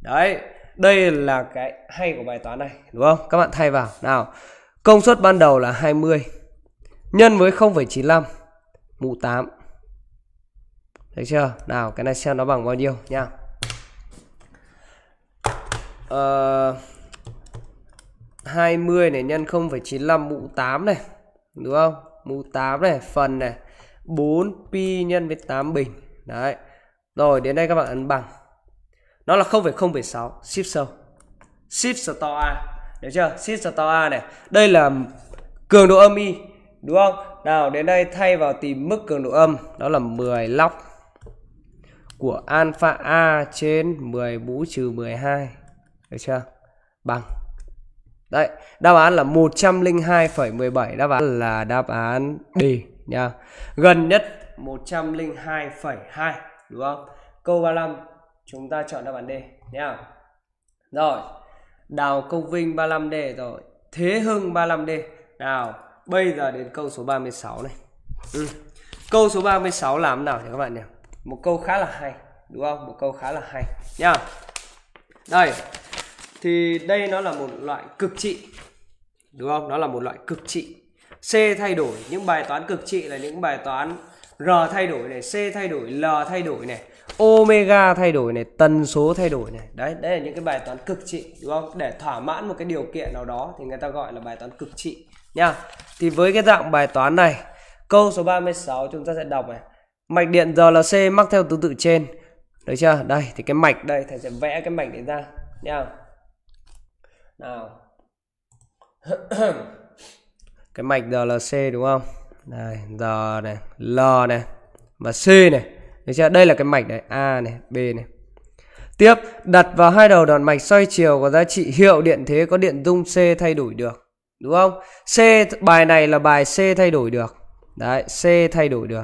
Speaker 1: Đấy, đây là cái hay của bài toán này đúng không các bạn thay vào nào công suất ban đầu là 20 nhân với 0,95 mũ 8 thấy chưa nào cái này xem nó bằng bao nhiêu nha uh, ờ, 20 này nhân 0,95 mũ 8 này đúng không mũ 8 này phần này 4 pi nhân với 8 bình đấy rồi đến đây các bạn ấn bằng nó là 0,076 shift sâu shift store A được chưa shift store A này đây là cường độ âm y đúng không nào đến đây thay vào tìm mức cường độ âm đó là 10 lóc của alpha A trên 10 mũ trừ 12 được chưa bằng Đấy, đáp án là 102,17, đáp án là đáp án D nha. Gần nhất 102,2 đúng không? Câu 35 chúng ta chọn đáp án D nhá rồi Đào Công Vinh 35D rồi Thế Hưng 35D nào bây giờ đến câu số 36 này ừ. câu số 36 làm nào thì các bạn nhỉ một câu khá là hay đúng không một câu khá là hay nhá đây thì đây nó là một loại cực trị đúng không nó là một loại cực trị C thay đổi những bài toán cực trị là những bài toán R thay đổi này C thay đổi L thay đổi này omega thay đổi này tần số thay đổi này đấy đây là những cái bài toán cực trị đúng không để thỏa mãn một cái điều kiện nào đó thì người ta gọi là bài toán cực trị nha thì với cái dạng bài toán này câu số 36 chúng ta sẽ đọc này mạch điện RLC mắc theo thứ tự trên được chưa đây thì cái mạch đây thầy sẽ vẽ cái mạch này ra nha nào (coughs) cái mạch RLC đúng không đây R này L này và C này được chưa? Đây là cái mạch này, A này, B này. Tiếp, đặt vào hai đầu đoạn mạch xoay chiều có giá trị hiệu điện thế có điện dung C thay đổi được. Đúng không? C bài này là bài C thay đổi được. Đấy, C thay đổi được.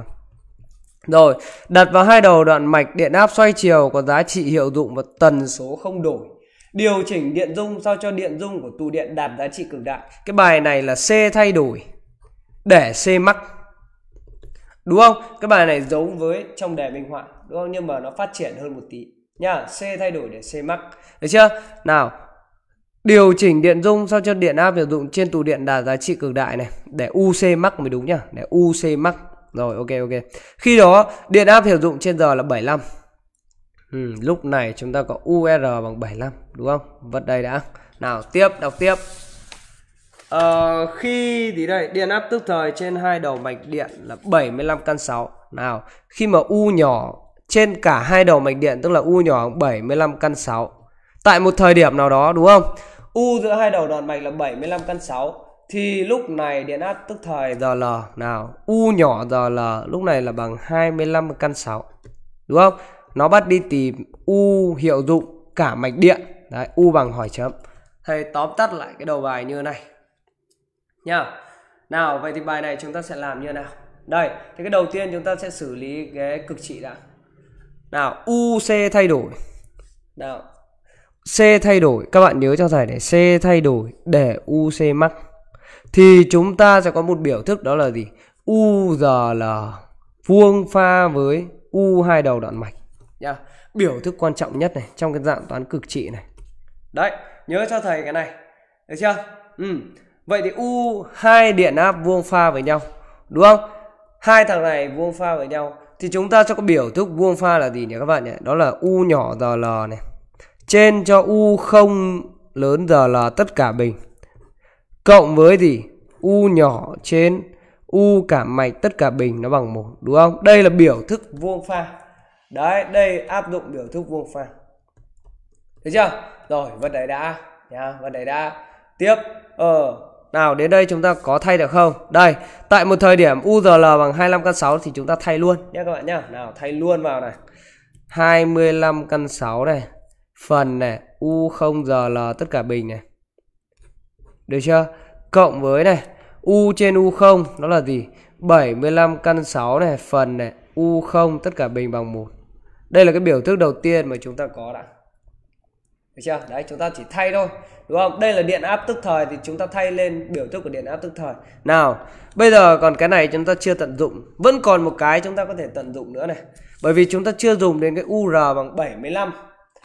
Speaker 1: Rồi, đặt vào hai đầu đoạn mạch điện áp xoay chiều có giá trị hiệu dụng và tần số không đổi. Điều chỉnh điện dung sao cho điện dung của tụ điện đạt giá trị cực đại. Cái bài này là C thay đổi để C mắc đúng không cái bài này giống với trong đề minh họa đúng không nhưng mà nó phát triển hơn một tí nhá c thay đổi để c mắc. được chưa nào điều chỉnh điện dung sao cho điện áp sử dụng trên tủ điện đạt giá trị cực đại này để uc mắc mới đúng nhá để uc mắc. rồi ok ok khi đó điện áp sử dụng trên giờ là 75 ừ, lúc này chúng ta có ur bằng 75 đúng không vật đây đã nào tiếp đọc tiếp Uh, khi thì đây điện áp tức thời trên hai đầu mạch điện là 75 căn 6 nào khi mà u nhỏ trên cả hai đầu mạch điện tức là u nhỏ 75 căn 6 tại một thời điểm nào đó đúng không u giữa hai đầu đoạn mạch là 75 căn 6 thì lúc này điện áp tức thời L nào u nhỏ L lúc này là bằng 25 căn 6 đúng không nó bắt đi tìm u hiệu dụng cả mạch điện đấy u bằng hỏi chấm thầy tóm tắt lại cái đầu bài như này nha nào vậy thì bài này chúng ta sẽ làm như nào đây thì cái đầu tiên chúng ta sẽ xử lý cái cực trị đã nào UC thay đổi nào C thay đổi các bạn nhớ cho thầy để C thay đổi để UC mắc thì chúng ta sẽ có một biểu thức đó là gì u giờ URL vuông pha với U hai đầu đoạn mạch nha biểu thức quan trọng nhất này trong cái dạng toán cực trị này đấy nhớ cho thầy cái này được chưa ừ Vậy thì U hai điện áp vuông pha với nhau, đúng không? Hai thằng này vuông pha với nhau thì chúng ta sẽ có biểu thức vuông pha là gì nhỉ các bạn nhỉ? Đó là U nhỏ giờ L này. Trên cho U không lớn giờ L tất cả bình. Cộng với gì? U nhỏ trên U cả mạch tất cả bình nó bằng một đúng không? Đây là biểu thức vuông pha. Đấy, đây áp dụng biểu thức vuông pha. Được chưa? Rồi, vấn đề đã nha, vấn đề đã. Tiếp, ờ nào đến đây chúng ta có thay được không? Đây, tại một thời điểm URL bằng 25 căn 6 thì chúng ta thay luôn nhé các bạn nhá. Nào thay luôn vào này. 25 căn 6 này, phần này, U0RL tất cả bình này. Được chưa? Cộng với này, U trên U0 nó là gì? 75 căn 6 này, phần này, U0 tất cả bình bằng 1. Đây là cái biểu thức đầu tiên mà chúng ta có đã được chưa đấy chúng ta chỉ thay thôi đúng không đây là điện áp tức thời thì chúng ta thay lên biểu thức của điện áp tức thời nào bây giờ còn cái này chúng ta chưa tận dụng vẫn còn một cái chúng ta có thể tận dụng nữa này bởi vì chúng ta chưa dùng đến cái UR bằng 75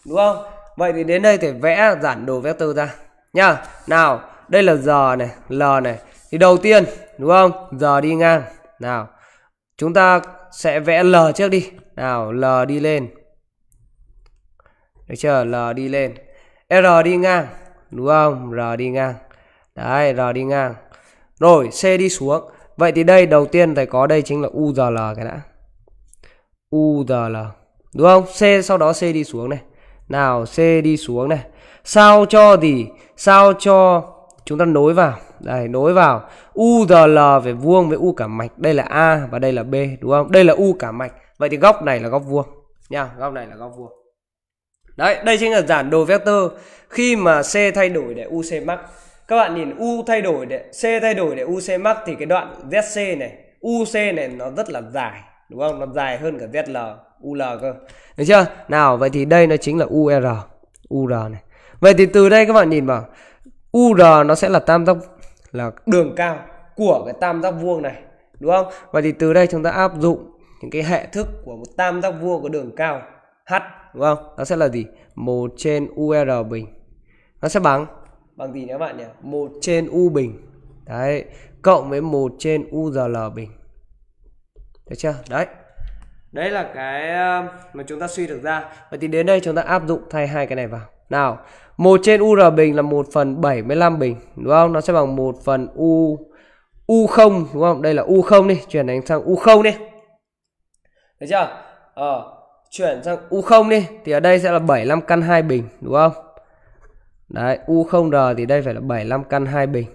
Speaker 1: đúng không vậy thì đến đây thì vẽ giản đồ vector ra nhá nào đây là giờ này L này thì đầu tiên đúng không giờ đi ngang nào chúng ta sẽ vẽ L trước đi nào L đi lên được chưa L đi lên r đi ngang đúng không r đi ngang đấy r đi ngang rồi c đi xuống vậy thì đây đầu tiên thầy có đây chính là url cái đã url đúng không c sau đó c đi xuống này nào c đi xuống này sao cho gì sao cho chúng ta nối vào đây nối vào url về vuông với u cả mạch đây là a và đây là b đúng không đây là u cả mạch vậy thì góc này là góc vuông nha góc này là góc vuông đấy đây chính là giản đồ vector khi mà c thay đổi để uc max các bạn nhìn u thay đổi để c thay đổi để uc max thì cái đoạn zc này uc này nó rất là dài đúng không nó dài hơn cả zl ul cơ được chưa nào vậy thì đây nó chính là ur ur này vậy thì từ đây các bạn nhìn vào ur nó sẽ là tam giác là đường cao của cái tam giác vuông này đúng không vậy thì từ đây chúng ta áp dụng những cái hệ thức của một tam giác vuông có đường cao h đúng không nó sẽ là gì một trên ur bình nó sẽ bằng bằng gì nhé các bạn nhỉ một trên u bình đấy cộng với một trên url bình được chưa đấy đấy là cái ờ, mà chúng ta suy được ra vậy thì đến đây chúng ta áp dụng thay hai cái này vào nào một trên ur bình là 1 phần 75 bình đúng không nó sẽ bằng 1 phần u u0 đúng không đây là u0 đi chuyển thành sang u0 đi được chưa ờ chuyển sang U0 đi thì ở đây sẽ là 75 căn 2 bình đúng không? Đấy, U0R thì đây phải là 75 căn 2 bình.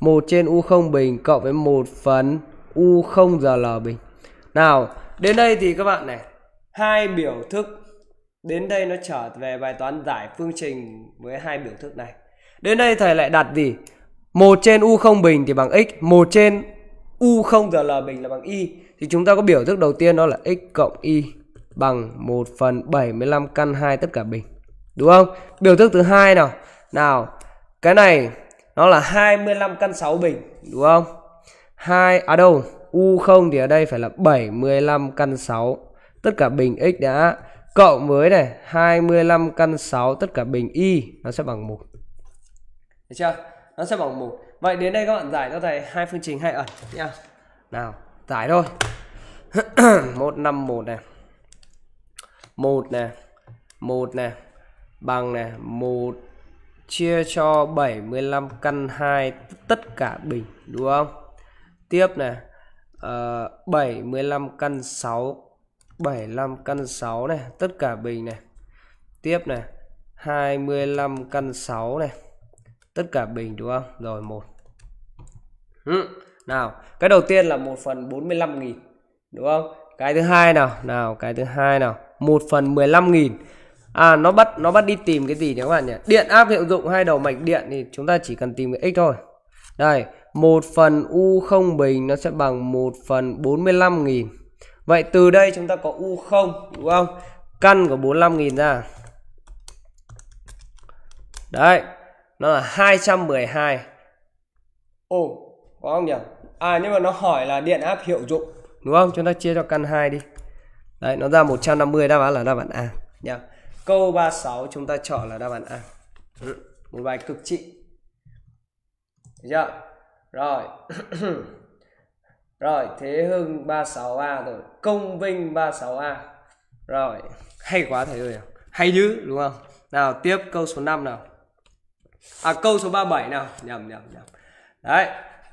Speaker 1: 1 trên U0 bình cộng với 1 phần U0RL bình. Nào, đến đây thì các bạn này, hai biểu thức đến đây nó trở về bài toán giải phương trình với hai biểu thức này. Đến đây thầy lại đặt gì? 1 trên U0 bình thì bằng x, 1 trên U0RL bình là bằng y. Thì chúng ta có biểu thức đầu tiên đó là x cộng y bằng 1 phần 75 căn 2 tất cả bình. Đúng không? Biểu thức thứ hai nào. Nào, cái này nó là 25 căn 6 bình, đúng không? Hai à đâu, u không thì ở đây phải là 75 căn 6 tất cả bình x đã cộng với này 25 căn 6 tất cả bình y nó sẽ bằng 1. Được chưa? Nó sẽ bằng 1. Vậy đến đây các bạn giải cho thầy hai phương trình hai ẩn nha. Nào, giải thôi. 151 (clears throat) này. 1 nè 1 nè bằng nè 1 chia cho 75 căn 2 tất cả bình đúng không tiếp nè uh, ờ, 75 căn 6 75 căn 6 này tất cả bình này tiếp này 25 căn 6 này tất cả bình đúng không rồi một ừ. nào cái đầu tiên là 1 phần 45 nghìn đúng không cái thứ hai nào nào cái thứ hai nào 1 phần 15 nghìn À nó bắt nó bắt đi tìm cái gì nhé các bạn nhỉ? Điện áp hiệu dụng hai đầu mạch điện thì chúng ta chỉ cần tìm cái x thôi. Đây, 1 phần u không bình nó sẽ bằng 1 phần 45 nghìn Vậy từ đây chúng ta có u không đúng không? Căn của 45 nghìn ra. Đấy, nó là 212 Ồ, có không nhỉ? À nhưng mà nó hỏi là điện áp hiệu dụng đúng không? Chúng ta chia cho căn 2 đi. Đấy, nó ra 150 đáp án là đáp án A nhá. Câu 36 chúng ta chọn là đáp án A. Một bài cực trị. Được Rồi. (clears throat) rồi, Thế Hưng 36A rồi, Công Vinh 36A. Rồi, hay quá thầy ơi. Hay dữ đúng không? Nào, tiếp câu số 5 nào. À câu số 37 nào, nhầm nhầm nhầm. Đấy,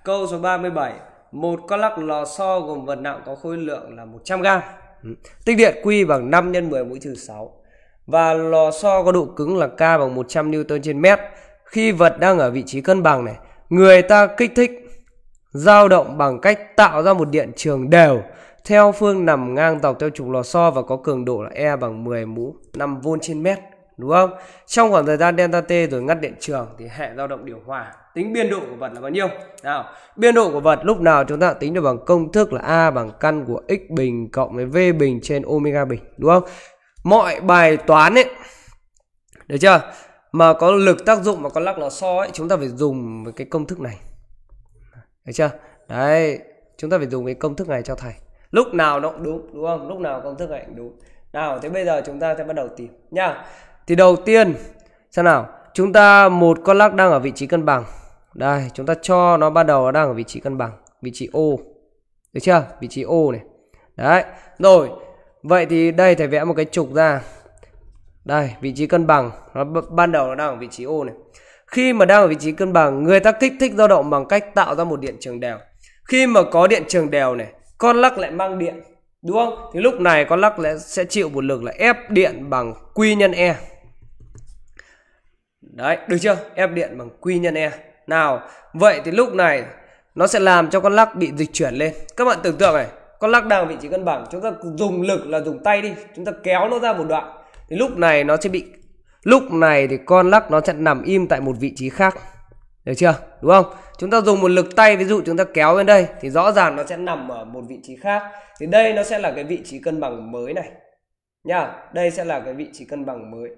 Speaker 1: câu số 37, một con lắc lò xo gồm vật nặng có khối lượng là 100 g Ừ. Tích điện Q bằng 5 x 10 mũi trừ 6. Và lò xo có độ cứng là K bằng 100 Newton trên mét. Khi vật đang ở vị trí cân bằng này, người ta kích thích dao động bằng cách tạo ra một điện trường đều theo phương nằm ngang dọc theo trục lò xo và có cường độ là E bằng 10 mũ 5V trên mét đúng không? Trong khoảng thời gian delta T rồi ngắt điện trường thì hệ dao động điều hòa tính biên độ của vật là bao nhiêu nào biên độ của vật lúc nào chúng ta tính được bằng công thức là a bằng căn của x bình cộng với v bình trên omega bình đúng không mọi bài toán ấy được chưa mà có lực tác dụng mà có lắc lò xo ấy chúng ta phải dùng với cái công thức này được chưa đấy chúng ta phải dùng cái công thức này cho thầy lúc nào nó cũng đúng đúng không lúc nào công thức này cũng đúng nào thế bây giờ chúng ta sẽ bắt đầu tìm nha thì đầu tiên sao nào chúng ta một con lắc đang ở vị trí cân bằng đây chúng ta cho nó ban đầu nó đang ở vị trí cân bằng vị trí O được chưa vị trí O này đấy rồi vậy thì đây thầy vẽ một cái trục ra đây vị trí cân bằng nó ban đầu nó đang ở vị trí O này khi mà đang ở vị trí cân bằng người ta kích thích dao động bằng cách tạo ra một điện trường đều khi mà có điện trường đều này con lắc lại mang điện đúng không thì lúc này con lắc lại sẽ chịu một lực là ép điện bằng q nhân e đấy được chưa ép điện bằng q nhân e nào vậy thì lúc này nó sẽ làm cho con lắc bị dịch chuyển lên các bạn tưởng tượng này con lắc đang vị trí cân bằng chúng ta dùng lực là dùng tay đi chúng ta kéo nó ra một đoạn thì lúc này nó sẽ bị lúc này thì con lắc nó sẽ nằm im tại một vị trí khác được chưa đúng không chúng ta dùng một lực tay ví dụ chúng ta kéo lên đây thì rõ ràng nó sẽ nằm ở một vị trí khác thì đây nó sẽ là cái vị trí cân bằng mới này nha đây sẽ là cái vị trí cân bằng mới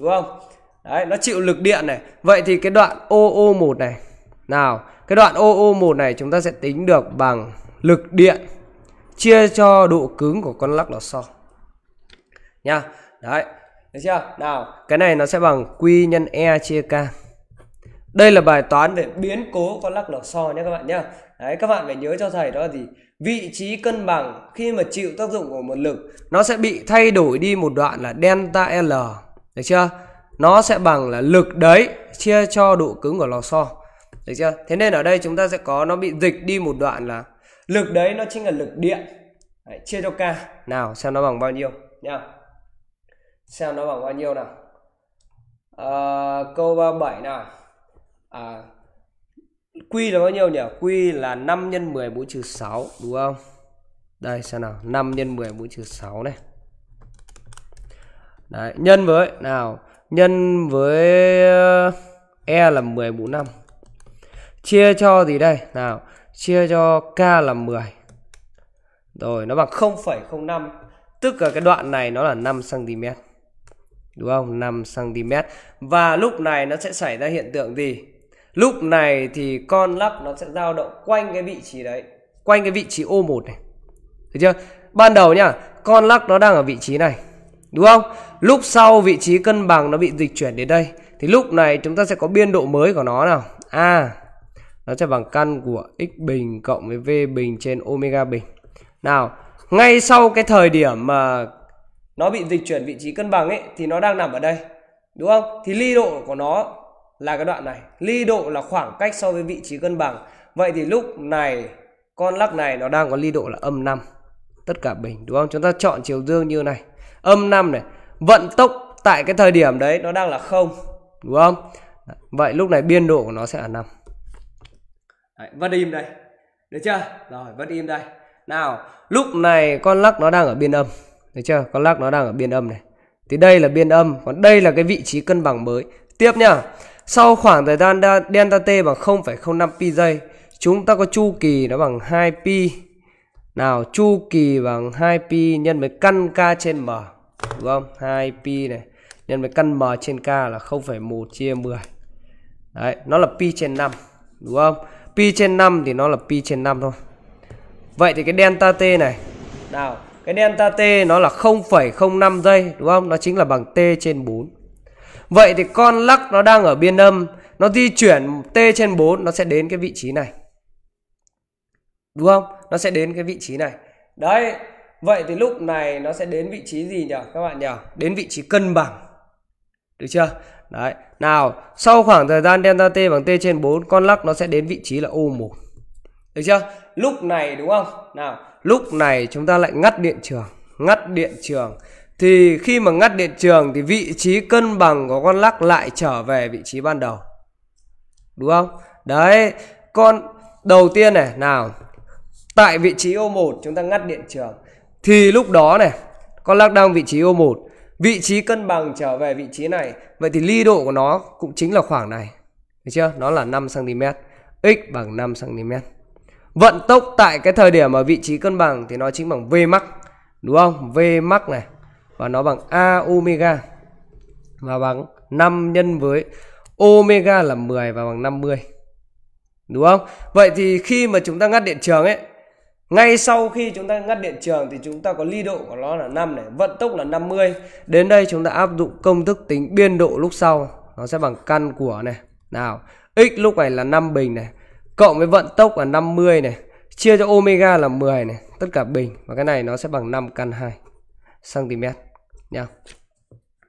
Speaker 1: đúng không Đấy, nó chịu lực điện này. Vậy thì cái đoạn OO1 này. Nào, cái đoạn OO1 này chúng ta sẽ tính được bằng lực điện chia cho độ cứng của con lắc lò xo. Nha. Đấy. Được chưa? Nào, cái này nó sẽ bằng Q nhân E chia K. Đây là bài toán về biến cố con lắc lò xo nhé các bạn nhá Đấy, các bạn phải nhớ cho thầy đó là gì? Vị trí cân bằng khi mà chịu tác dụng của một lực nó sẽ bị thay đổi đi một đoạn là delta L. Được chưa? nó sẽ bằng là lực đấy chia cho độ cứng của lò xo được chưa thế nên ở đây chúng ta sẽ có nó bị dịch đi một đoạn là lực đấy nó chính là lực điện đấy, chia cho k nào xem nó bằng bao nhiêu nhá? xem nó bằng bao nhiêu nào à, câu 37 nào à, Q là bao nhiêu nhỉ? Q là 5 nhân 10 mũ trừ 6 đúng không? Đây xem nào, 5 nhân 10 mũ trừ 6 này. Đấy, nhân với nào nhân với ờ, e là mũ năm chia cho gì đây nào chia cho k là 10 rồi nó bằng 0,05 tức là cái đoạn này nó là 5 cm đúng không 5 cm và lúc này nó sẽ xảy ra hiện tượng gì lúc này thì con lắc nó sẽ dao động quanh cái vị trí đấy quanh cái vị trí ô 1 này được chưa ban đầu nhá con lắc nó đang ở vị trí này đúng không lúc sau vị trí cân bằng nó bị dịch chuyển đến đây thì lúc này chúng ta sẽ có biên độ mới của nó nào a nó sẽ bằng căn của x bình cộng với v bình trên omega bình nào ngay sau cái thời điểm mà nó bị dịch chuyển vị trí cân bằng ấy thì nó đang nằm ở đây đúng không thì ly độ của nó là cái đoạn này ly độ là khoảng cách so với vị trí cân bằng vậy thì lúc này con lắc này nó đang có ly độ là âm 5 tất cả bình đúng không chúng ta chọn chiều dương như này âm 5 này vận tốc tại cái thời điểm đấy nó đang là không đúng không vậy lúc này biên độ của nó sẽ là năm đấy, vẫn im đây được chưa rồi vẫn im đây nào lúc này con lắc nó đang ở biên âm được chưa con lắc nó đang ở biên âm này thì đây là biên âm còn đây là cái vị trí cân bằng mới tiếp nhá sau khoảng thời gian delta t bằng 0,05 pi giây chúng ta có chu kỳ nó bằng 2 pi nào chu kỳ bằng 2 pi nhân với căn k trên m đúng không 2 pi này nhân với căn m trên k là 0,1 chia 10 đấy nó là pi trên 5 đúng không pi trên 5 thì nó là pi trên 5 thôi vậy thì cái delta t này nào cái delta t nó là 0,05 giây đúng không nó chính là bằng t trên 4 vậy thì con lắc nó đang ở biên âm nó di chuyển t trên 4 nó sẽ đến cái vị trí này đúng không nó sẽ đến cái vị trí này đấy Vậy thì lúc này nó sẽ đến vị trí gì nhỉ các bạn nhỉ? Đến vị trí cân bằng. Được chưa? Đấy. Nào, sau khoảng thời gian delta t bằng t trên 4, con lắc nó sẽ đến vị trí là u 1 Được chưa? Lúc này đúng không? Nào, lúc này chúng ta lại ngắt điện trường. Ngắt điện trường. Thì khi mà ngắt điện trường thì vị trí cân bằng của con lắc lại trở về vị trí ban đầu. Đúng không? Đấy, con đầu tiên này, nào. Tại vị trí u 1 chúng ta ngắt điện trường thì lúc đó này con lắc đang vị trí O1 vị trí cân bằng trở về vị trí này vậy thì ly độ của nó cũng chính là khoảng này được chưa nó là 5 cm x bằng 5 cm vận tốc tại cái thời điểm ở vị trí cân bằng thì nó chính bằng v max đúng không v max này và nó bằng a omega và bằng 5 nhân với omega là 10 và bằng 50 đúng không vậy thì khi mà chúng ta ngắt điện trường ấy ngay sau khi chúng ta ngắt điện trường thì chúng ta có ly độ của nó là 5 này, vận tốc là 50. Đến đây chúng ta áp dụng công thức tính biên độ lúc sau, nó sẽ bằng căn của này. Nào, x lúc này là 5 bình này, cộng với vận tốc là 50 này, chia cho omega là 10 này, tất cả bình và cái này nó sẽ bằng 5 căn 2 cm nha.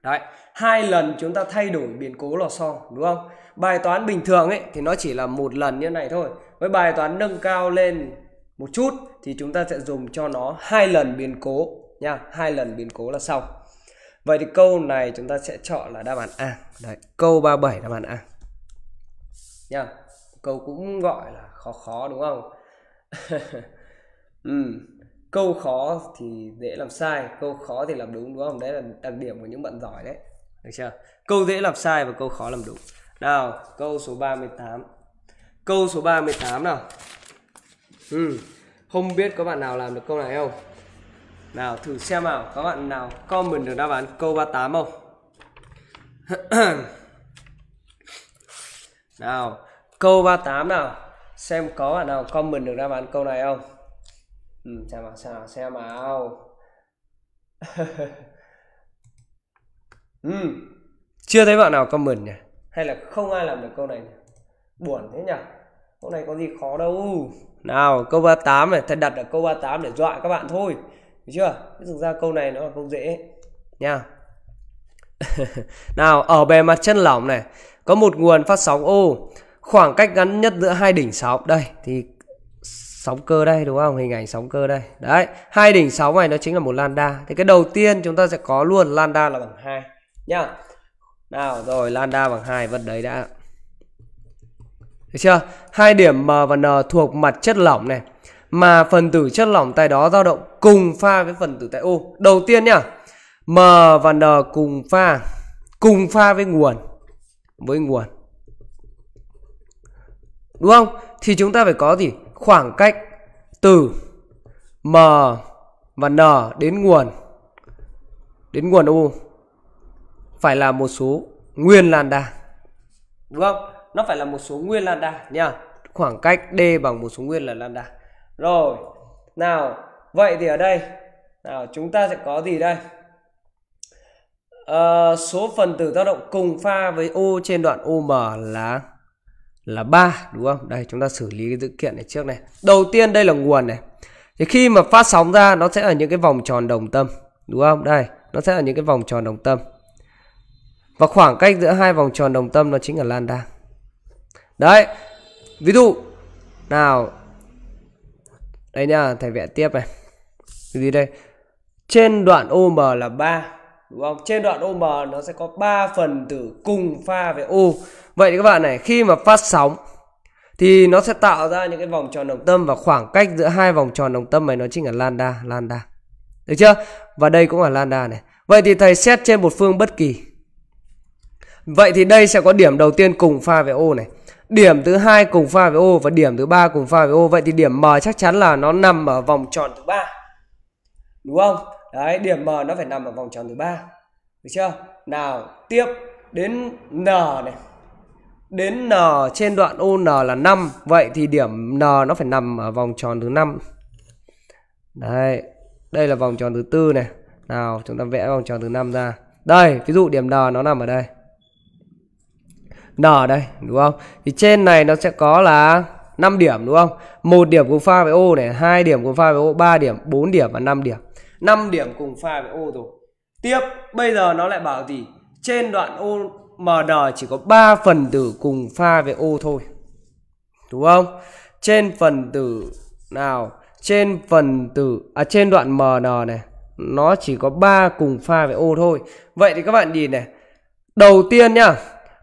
Speaker 1: Đấy, hai lần chúng ta thay đổi biến cố lò xo đúng không? Bài toán bình thường ấy thì nó chỉ là một lần như này thôi. Với bài toán nâng cao lên một chút thì chúng ta sẽ dùng cho nó hai lần biến cố nha hai lần biến cố là xong vậy thì câu này chúng ta sẽ chọn là đáp án A đấy câu 37 đáp án A nha câu cũng gọi là khó khó đúng không (laughs) ừ. câu khó thì dễ làm sai câu khó thì làm đúng đúng không đấy là đặc điểm của những bạn giỏi đấy được chưa câu dễ làm sai và câu khó làm đúng nào câu số 38 câu số 38 nào ừ. không biết có bạn nào làm được câu này không nào thử xem nào các bạn nào comment được đáp án câu 38 không (clears throat) nào câu 38 nào xem có bạn nào comment được đáp án câu này không ừ, xem nào xem nào xem nào (laughs) ừ. chưa thấy bạn nào comment nhỉ hay là không ai làm được câu này buồn thế nhỉ câu này có gì khó đâu nào câu 38 này thầy đặt ở câu 38 để dọa các bạn thôi được chưa thực ra câu này nó là không dễ nha (laughs) nào ở bề mặt chân lỏng này có một nguồn phát sóng ô khoảng cách ngắn nhất giữa hai đỉnh sóng đây thì sóng cơ đây đúng không hình ảnh sóng cơ đây đấy hai đỉnh sóng này nó chính là một lambda thì cái đầu tiên chúng ta sẽ có luôn lambda là bằng hai nhá nào rồi lambda bằng hai vẫn đấy đã được chưa? Hai điểm M và N thuộc mặt chất lỏng này mà phần tử chất lỏng tại đó dao động cùng pha với phần tử tại O. Đầu tiên nhá, M và N cùng pha cùng pha với nguồn với nguồn. Đúng không? Thì chúng ta phải có gì? Khoảng cách từ M và N đến nguồn đến nguồn U phải là một số nguyên lambda. Đúng không? nó phải là một số nguyên lambda nha khoảng cách d bằng một số nguyên là lambda rồi nào vậy thì ở đây nào chúng ta sẽ có gì đây à, số phần tử tác động cùng pha với ô trên đoạn om là là ba đúng không đây chúng ta xử lý cái dữ kiện này trước này đầu tiên đây là nguồn này thì khi mà phát sóng ra nó sẽ ở những cái vòng tròn đồng tâm đúng không đây nó sẽ ở những cái vòng tròn đồng tâm và khoảng cách giữa hai vòng tròn đồng tâm nó chính là lambda đấy ví dụ nào đây nha thầy vẽ tiếp này cái gì đây trên đoạn OM là 3 đúng không trên đoạn OM nó sẽ có 3 phần tử cùng pha với U vậy thì các bạn này khi mà phát sóng thì nó sẽ tạo ra những cái vòng tròn đồng tâm và khoảng cách giữa hai vòng tròn đồng tâm này nó chính là lambda lambda được chưa và đây cũng là lambda này vậy thì thầy xét trên một phương bất kỳ vậy thì đây sẽ có điểm đầu tiên cùng pha với O này điểm thứ hai cùng pha với ô và điểm thứ ba cùng pha với ô vậy thì điểm m chắc chắn là nó nằm ở vòng tròn thứ ba đúng không đấy điểm m nó phải nằm ở vòng tròn thứ ba được chưa nào tiếp đến n này đến n trên đoạn on là 5 vậy thì điểm n nó phải nằm ở vòng tròn thứ năm đấy đây là vòng tròn thứ tư này nào chúng ta vẽ vòng tròn thứ năm ra đây ví dụ điểm n nó nằm ở đây n đây đúng không thì trên này nó sẽ có là 5 điểm đúng không một điểm cùng pha với ô này hai điểm cùng pha với ô 3 điểm 4 điểm và 5 điểm 5 điểm cùng pha với ô rồi tiếp bây giờ nó lại bảo gì trên đoạn ô MN chỉ có 3 phần tử cùng pha với ô thôi đúng không trên phần tử nào trên phần tử à trên đoạn MN này nó chỉ có 3 cùng pha với ô thôi vậy thì các bạn nhìn này đầu tiên nhá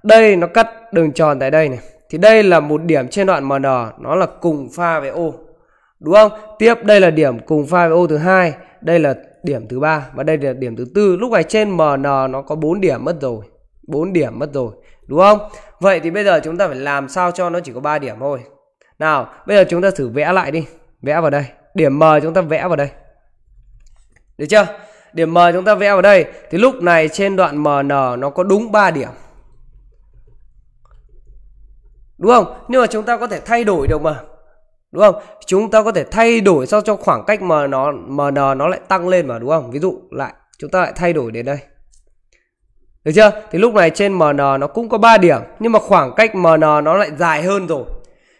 Speaker 1: đây nó cắt đường tròn tại đây này thì đây là một điểm trên đoạn MN nó là cùng pha với ô đúng không tiếp đây là điểm cùng pha với ô thứ hai đây là điểm thứ ba và đây là điểm thứ tư lúc này trên MN nó có 4 điểm mất rồi 4 điểm mất rồi đúng không vậy thì bây giờ chúng ta phải làm sao cho nó chỉ có 3 điểm thôi nào bây giờ chúng ta thử vẽ lại đi vẽ vào đây điểm M chúng ta vẽ vào đây được chưa điểm M chúng ta vẽ vào đây thì lúc này trên đoạn MN nó có đúng 3 điểm đúng không nhưng mà chúng ta có thể thay đổi được mà đúng không chúng ta có thể thay đổi sao cho khoảng cách mà nó mn nó lại tăng lên mà đúng không ví dụ lại chúng ta lại thay đổi đến đây được chưa thì lúc này trên mn nó cũng có 3 điểm nhưng mà khoảng cách mn nó lại dài hơn rồi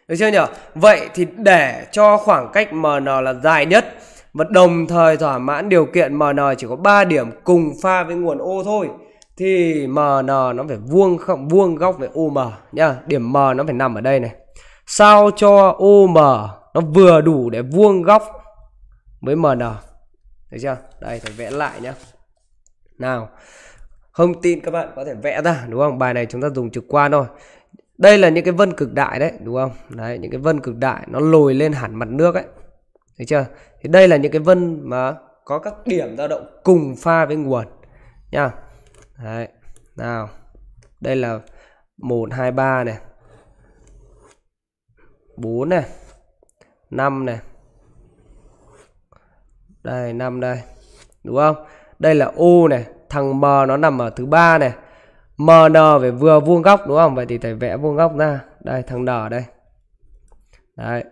Speaker 1: được chưa nhỉ vậy thì để cho khoảng cách mn là dài nhất và đồng thời thỏa mãn điều kiện mn chỉ có 3 điểm cùng pha với nguồn ô thôi thì MN nó phải vuông không vuông góc với UM nhá. Điểm M nó phải nằm ở đây này. Sao cho UM nó vừa đủ để vuông góc với MN. Thấy chưa? Đây phải vẽ lại nhá. Nào. Không tin các bạn có thể vẽ ra đúng không? Bài này chúng ta dùng trực quan thôi. Đây là những cái vân cực đại đấy đúng không? Đấy những cái vân cực đại nó lồi lên hẳn mặt nước ấy. Thấy chưa? Thì đây là những cái vân mà có các điểm dao động cùng pha với nguồn nha đấy nào đây là 1 2 3 này 4 này 5 này đây 5 đây đúng không đây là u này thằng M nó nằm ở thứ ba này MN phải vừa vuông góc đúng không vậy thì phải vẽ vuông góc ra đây thằng N đây đấy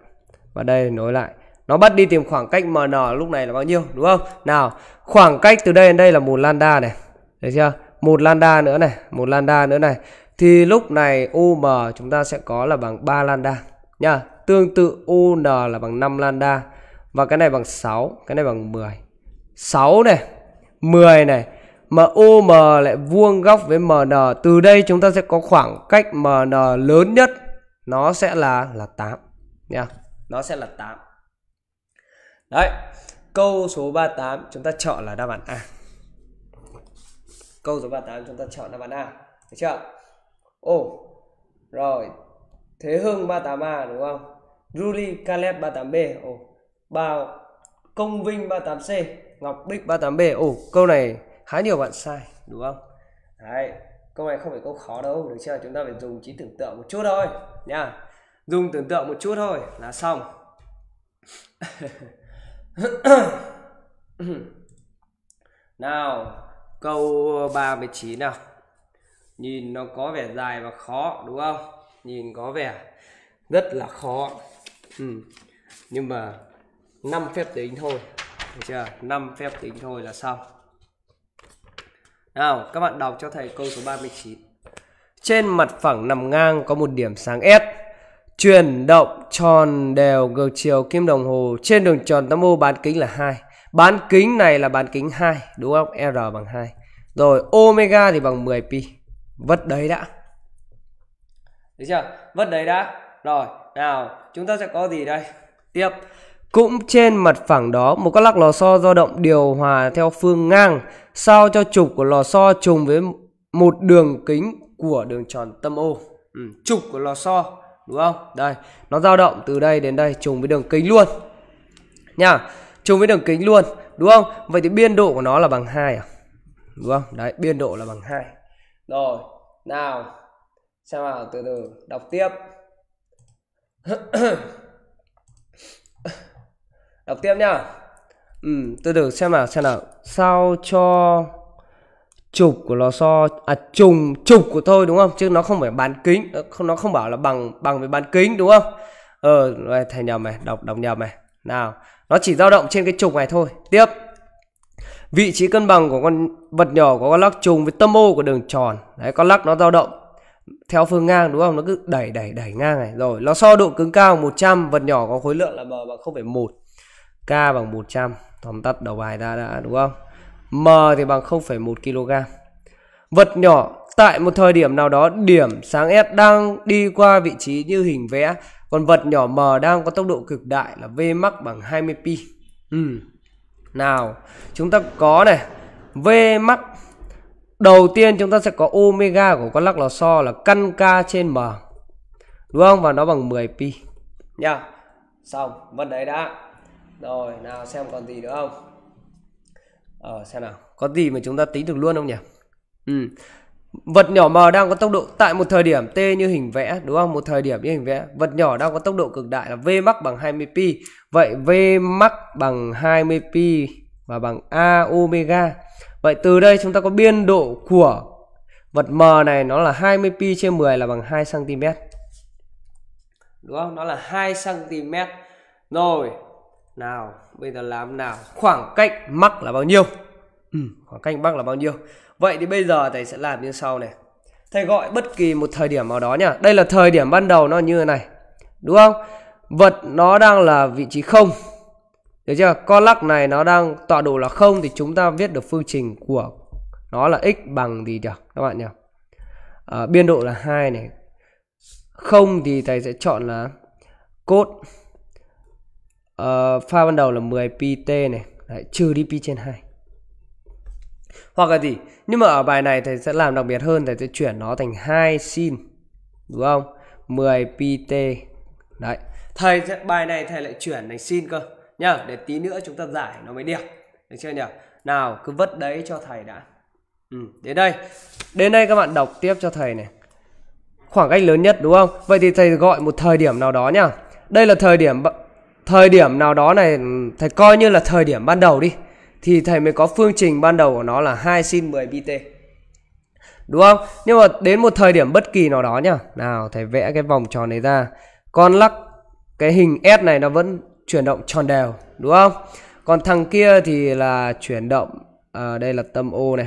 Speaker 1: và đây nối lại nó bắt đi tìm khoảng cách MN lúc này là bao nhiêu đúng không nào khoảng cách từ đây đến đây là một lambda này thấy chưa một lambda nữa này một lambda nữa này thì lúc này um chúng ta sẽ có là bằng 3 lambda nha tương tự un là bằng 5 lambda và cái này bằng 6 cái này bằng 10 6 này 10 này mà OM lại vuông góc với MN từ đây chúng ta sẽ có khoảng cách MN lớn nhất nó sẽ là là 8 nha nó sẽ là 8 đấy câu số 38 chúng ta chọn là đáp án A câu số 38 chúng ta chọn đáp án A được chưa ồ rồi Thế Hưng 38A đúng không Ruli Caleb 38B ồ bào Công Vinh 38C Ngọc Bích 38B ồ câu này khá nhiều bạn sai đúng không đấy câu này không phải câu khó đâu được chưa chúng ta phải dùng trí tưởng tượng một chút thôi nha dùng tưởng tượng một chút thôi là xong (coughs) nào câu 39 nào nhìn nó có vẻ dài và khó đúng không nhìn có vẻ rất là khó ừ. nhưng mà năm phép tính thôi được chưa năm phép tính thôi là xong nào các bạn đọc cho thầy câu số 39 trên mặt phẳng nằm ngang có một điểm sáng S chuyển động tròn đều ngược chiều kim đồng hồ trên đường tròn tâm ô bán kính là hai bán kính này là bán kính 2 đúng không R bằng 2 rồi omega thì bằng 10 pi vất đấy đã được chưa vất đấy đã rồi nào chúng ta sẽ có gì đây tiếp cũng trên mặt phẳng đó, một con lắc lò xo dao động điều hòa theo phương ngang sao cho trục của lò xo trùng với một đường kính của đường tròn tâm O. Ừ, trục của lò xo đúng không? Đây, nó dao động từ đây đến đây trùng với đường kính luôn. Nha chung với đường kính luôn đúng không vậy thì biên độ của nó là bằng 2 à đúng không đấy biên độ là bằng 2 rồi nào xem nào từ từ đọc tiếp (coughs) đọc tiếp nhá ừ, từ từ xem nào xem nào sao cho trục của lò xo à trùng trục của thôi đúng không chứ nó không phải bán kính nó không nó không bảo là bằng bằng với bán kính đúng không ờ thầy nhầm này đọc đọc nhầm này nào nó chỉ dao động trên cái trục này thôi tiếp vị trí cân bằng của con vật nhỏ của con lắc trùng với tâm ô của đường tròn đấy con lắc nó dao động theo phương ngang đúng không nó cứ đẩy đẩy đẩy ngang này rồi nó so độ cứng cao 100 vật nhỏ có khối lượng là m bằng 0,1 k bằng 100 tóm tắt đầu bài ra đã đúng không m thì bằng 0,1 kg vật nhỏ tại một thời điểm nào đó điểm sáng S đang đi qua vị trí như hình vẽ còn vật nhỏ m đang có tốc độ cực đại là V max bằng 20 pi. Ừ. Nào, chúng ta có này, V max đầu tiên chúng ta sẽ có omega của con lắc lò xo là căn k trên m. Đúng không? Và nó bằng 10 pi. Nha. Xong, vấn đấy đã. Rồi, nào xem còn gì nữa không? Ờ xem nào, có gì mà chúng ta tính được luôn không nhỉ? Ừ vật nhỏ m đang có tốc độ tại một thời điểm t như hình vẽ đúng không một thời điểm như hình vẽ vật nhỏ đang có tốc độ cực đại là v max bằng 20 pi vậy v max bằng 20 pi và bằng a omega vậy từ đây chúng ta có biên độ của vật m này nó là 20 pi trên 10 là bằng 2 cm đúng không nó là 2 cm rồi nào bây giờ làm nào khoảng cách mắc là bao nhiêu ừ, khoảng cách mắc là bao nhiêu Vậy thì bây giờ thầy sẽ làm như sau này. Thầy gọi bất kỳ một thời điểm nào đó nhá. Đây là thời điểm ban đầu nó như thế này. Đúng không? Vật nó đang là vị trí không. Được chưa? Con lắc này nó đang tọa độ là không thì chúng ta viết được phương trình của nó là x bằng gì nhỉ? Các bạn nhỉ? À, biên độ là 2 này. Không thì thầy sẽ chọn là cốt uh, ờ, pha ban đầu là 10 pt này Đấy, trừ đi pi trên 2 hoặc là gì nhưng mà ở bài này thầy sẽ làm đặc biệt hơn thầy sẽ chuyển nó thành hai sin đúng không 10 pt đấy thầy sẽ, bài này thầy lại chuyển thành sin cơ nhá để tí nữa chúng ta giải nó mới được được chưa nhỉ nào cứ vất đấy cho thầy đã ừ, đến đây đến đây các bạn đọc tiếp cho thầy này khoảng cách lớn nhất đúng không vậy thì thầy gọi một thời điểm nào đó nhá đây là thời điểm thời điểm nào đó này ừ, thầy coi như là thời điểm ban đầu đi thì thầy mới có phương trình ban đầu của nó là 2 sin 10 bt. Đúng không? Nhưng mà đến một thời điểm bất kỳ nào đó nhá. Nào thầy vẽ cái vòng tròn này ra. Con lắc cái hình S này nó vẫn chuyển động tròn đều, đúng không? Còn thằng kia thì là chuyển động à, đây là tâm O này.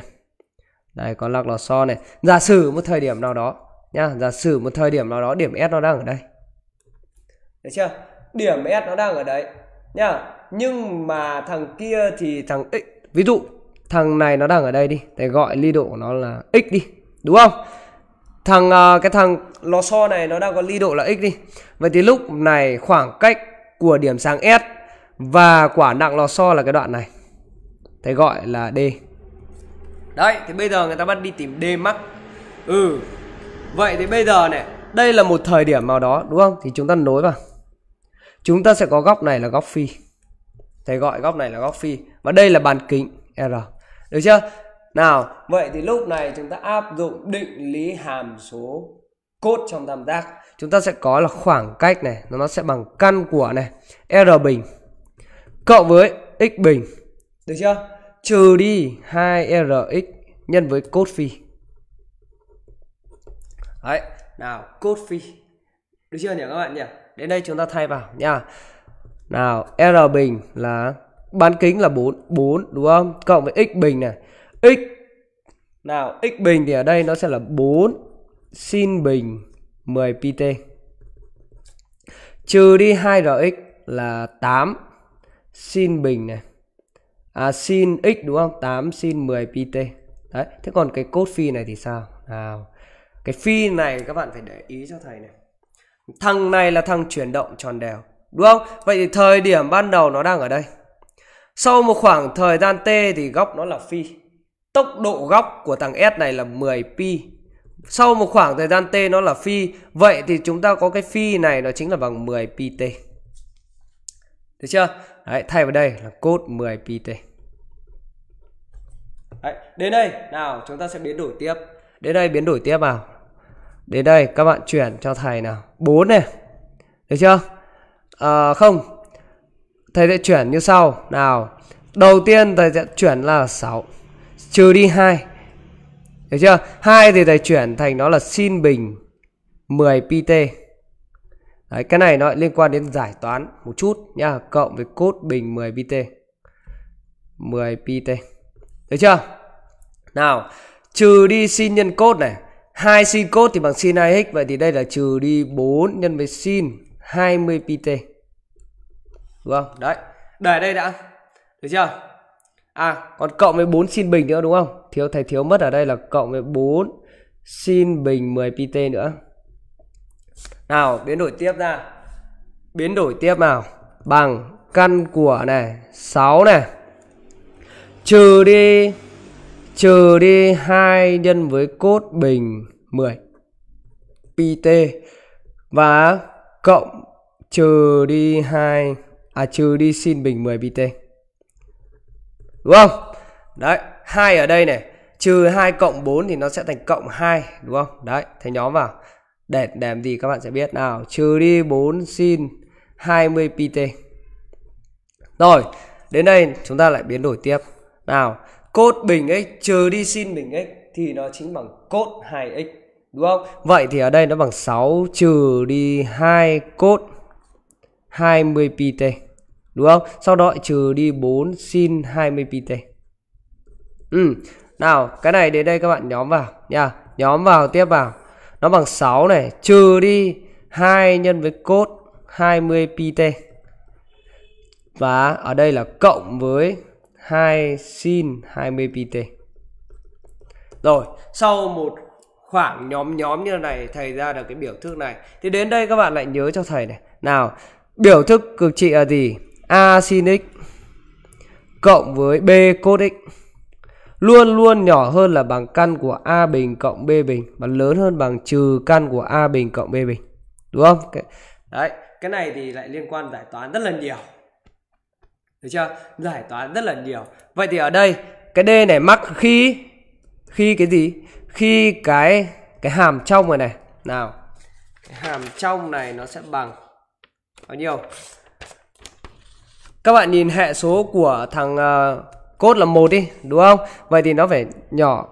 Speaker 1: Đây con lắc lò xo này. Giả sử một thời điểm nào đó nhá, giả sử một thời điểm nào đó điểm S nó đang ở đây. Được chưa? Điểm S nó đang ở đấy nhá nhưng mà thằng kia thì thằng x ví dụ thằng này nó đang ở đây đi thầy gọi ly độ của nó là x đi đúng không thằng à, cái thằng lò xo này nó đang có ly độ là x đi vậy thì lúc này khoảng cách của điểm sáng s và quả nặng lò xo là cái đoạn này thầy gọi là d đấy thì bây giờ người ta bắt đi tìm d mắc ừ vậy thì bây giờ này đây là một thời điểm nào đó đúng không thì chúng ta nối vào chúng ta sẽ có góc này là góc phi thầy gọi góc này là góc phi và đây là bàn kính r được chưa nào vậy thì lúc này chúng ta áp dụng định lý hàm số cốt trong tam giác chúng ta sẽ có là khoảng cách này nó sẽ bằng căn của này r bình cộng với x bình được chưa trừ đi 2rx nhân với cốt phi đấy nào cốt phi được chưa nhỉ các bạn nhỉ đến đây chúng ta thay vào nha nào, R bình là bán kính là 4, 4 đúng không? Cộng với x bình này. X nào, x bình thì ở đây nó sẽ là 4 sin bình 10 pt. Trừ đi 2rx là 8 sin bình này. À sin x đúng không? 8 sin 10 pt. Đấy, thế còn cái cốt phi này thì sao? Nào. Cái phi này các bạn phải để ý cho thầy này. Thằng này là thằng chuyển động tròn đều Đúng không? Vậy thì thời điểm ban đầu nó đang ở đây. Sau một khoảng thời gian t thì góc nó là phi. Tốc độ góc của thằng S này là 10 pi. Sau một khoảng thời gian t nó là phi. Vậy thì chúng ta có cái phi này nó chính là bằng 10 pi t. Được chưa? Đấy, thay vào đây là cốt 10 pi t. Đấy, đến đây nào chúng ta sẽ biến đổi tiếp. Đến đây biến đổi tiếp vào. Đến đây các bạn chuyển cho thầy nào. bốn này. Được chưa? à, không thầy sẽ chuyển như sau nào đầu tiên thầy sẽ chuyển là 6 trừ đi 2 được chưa hai thì thầy chuyển thành nó là sin bình 10 pt Đấy, cái này nó liên quan đến giải toán một chút nhá cộng với cốt bình 10 pt 10 pt được chưa nào trừ đi sin nhân cốt này hai sin cốt thì bằng sin 2x vậy thì đây là trừ đi 4 nhân với sin 20 pt vâng đấy để đây đã được chưa à còn cộng với 4 xin bình nữa đúng không thiếu thầy thiếu mất ở đây là cộng với 4 xin bình 10 pt nữa nào biến đổi tiếp ra biến đổi tiếp nào bằng căn của này 6 này trừ đi trừ đi 2 nhân với cốt bình 10 pt và cộng trừ đi 2 à trừ đi xin bình 10 bt đúng không đấy hai ở đây này trừ 2 cộng 4 thì nó sẽ thành cộng 2 đúng không đấy thế nhóm vào để làm gì các bạn sẽ biết nào trừ đi 4 sin 20 pt rồi đến đây chúng ta lại biến đổi tiếp nào cốt bình x trừ đi sin bình x thì nó chính bằng cốt 2x đúng không vậy thì ở đây nó bằng 6 trừ đi 2 cốt 20 pt đúng không sau đó trừ đi 4 sin 20 pt ừ. nào cái này đến đây các bạn nhóm vào nha nhóm vào tiếp vào nó bằng 6 này trừ đi 2 nhân với cốt 20 pt và ở đây là cộng với 2 sin 20 pt rồi sau một khoảng nhóm nhóm như này thầy ra được cái biểu thức này thì đến đây các bạn lại nhớ cho thầy này nào Biểu thức cực trị là gì? A sin x cộng với B cos x luôn luôn nhỏ hơn là bằng căn của A bình cộng B bình và lớn hơn bằng trừ căn của A bình cộng B bình. Đúng không? Cái, đấy, cái này thì lại liên quan giải toán rất là nhiều. Được chưa? Giải toán rất là nhiều. Vậy thì ở đây cái D này mắc khi khi cái gì? Khi cái cái hàm trong này này. Nào. Cái hàm trong này nó sẽ bằng bao nhiêu các bạn nhìn hệ số của thằng uh, ờ, cốt là một đi đúng không vậy thì nó phải nhỏ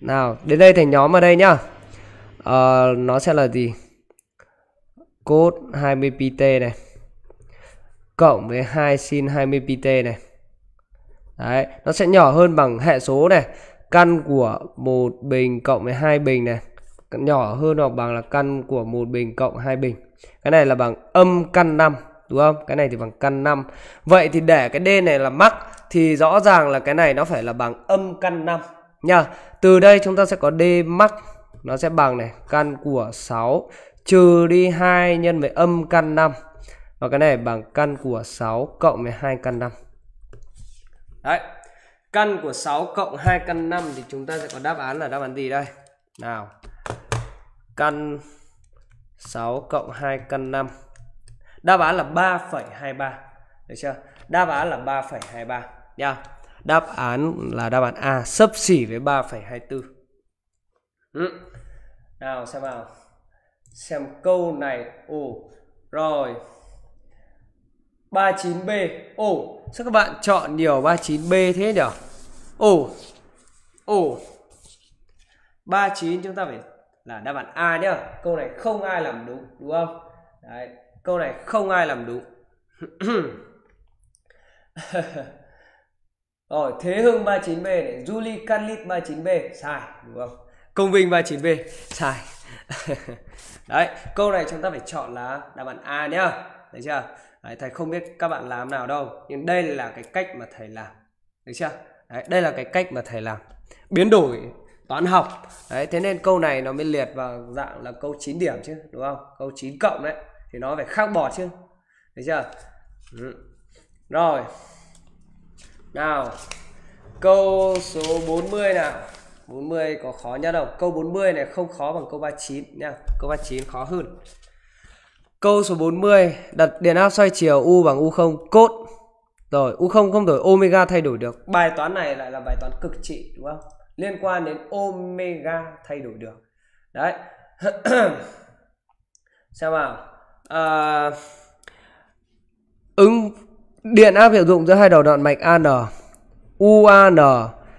Speaker 1: nào đến đây thành nhóm vào đây nhá uh, nó sẽ là gì cốt 20 pt này cộng với 2 sin 20 pt này đấy nó sẽ nhỏ hơn bằng hệ số này căn của một bình cộng với hai bình này nhỏ hơn hoặc bằng là căn của một bình cộng hai bình cái này là bằng âm căn 5 đúng không cái này thì bằng căn 5 vậy thì để cái D này là mắc thì rõ ràng là cái này nó phải là bằng âm căn 5 nha từ đây chúng ta sẽ có D mắc nó sẽ bằng này căn của 6 trừ đi 2 nhân với âm căn 5 và cái này bằng căn của 6 cộng với 2 căn 5 đấy căn của 6 cộng 2 căn 5 thì chúng ta sẽ có đáp án là đáp án gì đây nào căn 6 cộng 2 căn 5 đáp án là 3,23 được chưa đáp án là 3,23 nha đáp án là đáp án A sấp xỉ với 3,24 ừ. nào xem nào xem câu này ồ rồi 39B ồ sao các bạn chọn nhiều 39B thế nhỉ ồ ồ 39 chúng ta phải là đáp án A nhá câu này không ai làm đúng đúng không đấy câu này không ai làm đúng (coughs) rồi Thế Hưng 39B này Julie Canlit 39B sai đúng không Công Vinh 39B sai (laughs) đấy câu này chúng ta phải chọn là đáp án A nhá thấy chưa đấy, thầy không biết các bạn làm nào đâu nhưng đây là cái cách mà thầy làm được chưa đấy, đây là cái cách mà thầy làm biến đổi toán học đấy thế nên câu này nó mới liệt vào dạng là câu 9 điểm chứ đúng không câu 9 cộng đấy thì nó phải khác bỏ chứ thấy chưa ừ. rồi nào câu số 40 nào 40 có khó nhất đâu câu 40 này không khó bằng câu 39 nha câu 39 khó hơn câu số 40 đặt điện áp xoay chiều u bằng u0 cốt rồi u0 không đổi omega thay đổi được bài toán này lại là bài toán cực trị đúng không liên quan đến omega thay đổi được đấy (clears throat) xem nào à, ứng điện áp hiệu dụng giữa hai đầu đoạn mạch an uan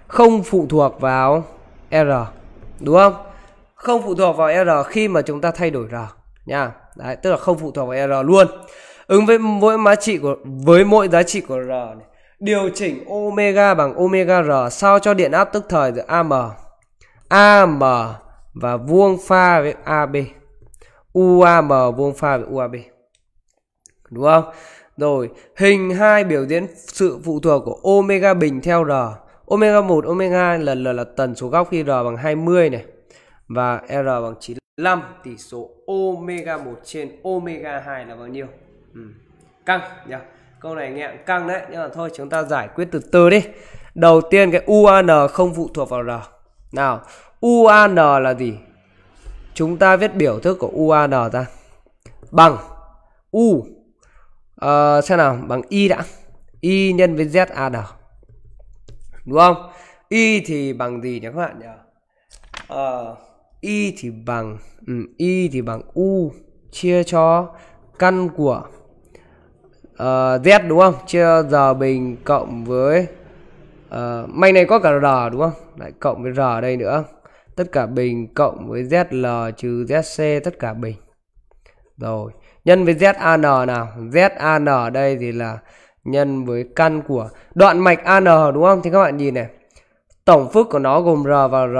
Speaker 1: không phụ thuộc vào r đúng không không phụ thuộc vào r khi mà chúng ta thay đổi r nha đấy tức là không phụ thuộc vào r luôn ứng với mỗi giá trị của với mỗi giá trị của r này điều chỉnh omega bằng omega r sao cho điện áp tức thời giữa AM AM và vuông pha với AB UAM vuông pha với UAB đúng không rồi hình hai biểu diễn sự phụ thuộc của omega bình theo r omega 1 omega lần là, là, là tần số góc khi r bằng 20 này và r bằng 95 tỷ số omega 1 trên omega 2 là bao nhiêu ừ. căng nhỉ yeah câu này nghe căng đấy nhưng mà thôi chúng ta giải quyết từ từ đi đầu tiên cái UAN không phụ thuộc vào R nào UAN là gì chúng ta viết biểu thức của UAN ra bằng U uh, xem nào bằng Y đã Y nhân với Z AN đúng không Y thì bằng gì nhỉ các bạn nhỉ uh, ờ, Y thì bằng um, ừ, Y thì bằng U chia cho căn của Ờ, z đúng không chia giờ bình cộng với uh, may này có cả r đúng không lại cộng với r ở đây nữa tất cả bình cộng với zl trừ zc tất cả bình rồi nhân với zan nào zan đây thì là nhân với căn của đoạn mạch an đúng không thì các bạn nhìn này tổng phức của nó gồm r và r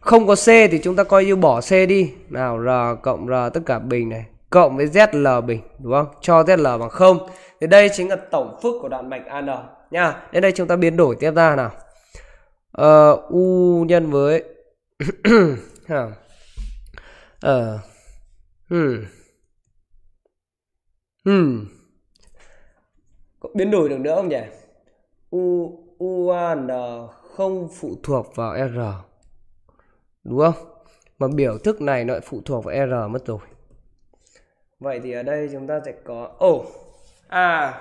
Speaker 1: không có c thì chúng ta coi như bỏ c đi nào r cộng r tất cả bình này cộng với ZL bình đúng không? Cho ZL bằng 0. Thì đây chính là tổng phức của đoạn mạch AN nha. Đến đây chúng ta biến đổi tiếp ra nào. Ờ, U nhân với (coughs) ờ hmm. Hmm. Có biến đổi được nữa không nhỉ? U U không phụ thuộc vào R. Đúng không? Mà biểu thức này nó lại phụ thuộc vào R mất rồi vậy thì ở đây chúng ta sẽ có ồ oh, à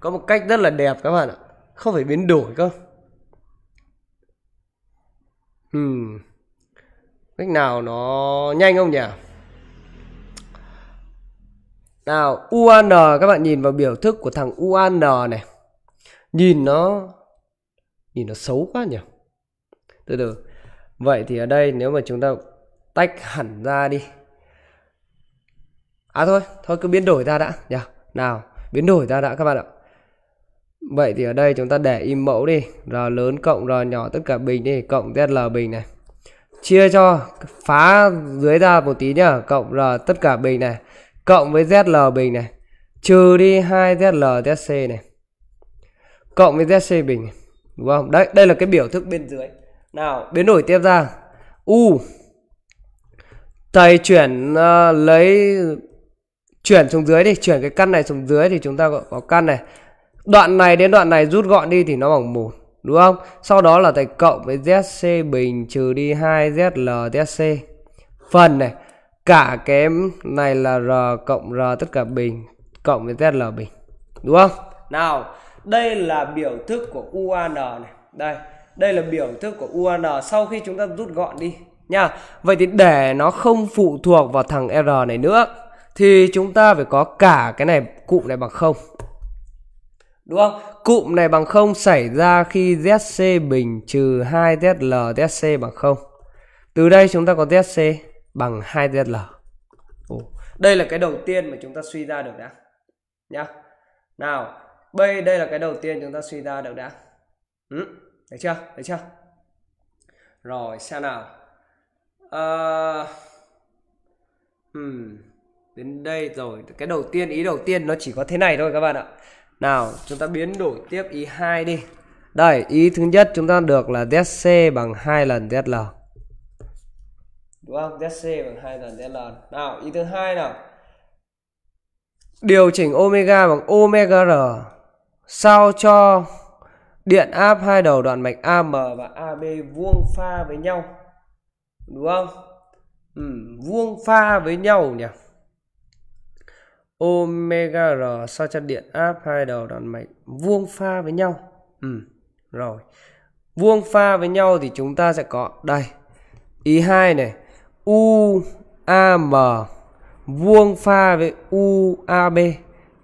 Speaker 1: có một cách rất là đẹp các bạn ạ không phải biến đổi cơ hmm. cách nào nó nhanh không nhỉ nào UAN các bạn nhìn vào biểu thức của thằng UAN này nhìn nó nhìn nó xấu quá nhỉ từ từ vậy thì ở đây nếu mà chúng ta tách hẳn ra đi à thôi thôi cứ biến đổi ra đã nhá nào biến đổi ra đã các bạn ạ vậy thì ở đây chúng ta để im mẫu đi r lớn cộng r nhỏ tất cả bình đi cộng zl bình này chia cho phá dưới ra một tí nhá cộng r tất cả bình này cộng với zl bình này trừ đi 2 zl zc này cộng với zc bình này. đúng không đấy đây là cái biểu thức bên dưới nào biến đổi tiếp ra u thầy chuyển uh, lấy chuyển xuống dưới đi chuyển cái căn này xuống dưới thì chúng ta có căn này đoạn này đến đoạn này rút gọn đi thì nó bằng một đúng không sau đó là thầy cộng với zc bình trừ đi 2 zl zc phần này cả cái này là r cộng r tất cả bình cộng với zl bình đúng không nào đây là biểu thức của uan này đây đây là biểu thức của uan sau khi chúng ta rút gọn đi nha vậy thì để nó không phụ thuộc vào thằng r này nữa thì chúng ta phải có cả cái này cụm này bằng không đúng không cụm này bằng không xảy ra khi zc bình trừ 2 zl zc bằng không từ đây chúng ta có zc bằng 2 zl Ồ, đây là cái đầu tiên mà chúng ta suy ra được đã nhá nào bây đây là cái đầu tiên chúng ta suy ra được đã ừ, được chưa thấy chưa rồi xem nào uh, hmm đến đây rồi cái đầu tiên ý đầu tiên nó chỉ có thế này thôi các bạn ạ nào chúng ta biến đổi tiếp ý 2 đi đây ý thứ nhất chúng ta được là ZC bằng 2 lần ZL đúng không ZC bằng 2 lần ZL nào ý thứ hai nào điều chỉnh omega bằng omega r sao cho điện áp hai đầu đoạn mạch AM và AB vuông pha với nhau đúng không ừ, vuông pha với nhau nhỉ omega r sao cho điện áp hai đầu đoạn mạch vuông pha với nhau ừ, rồi vuông pha với nhau thì chúng ta sẽ có đây ý hai này u a m vuông pha với u a b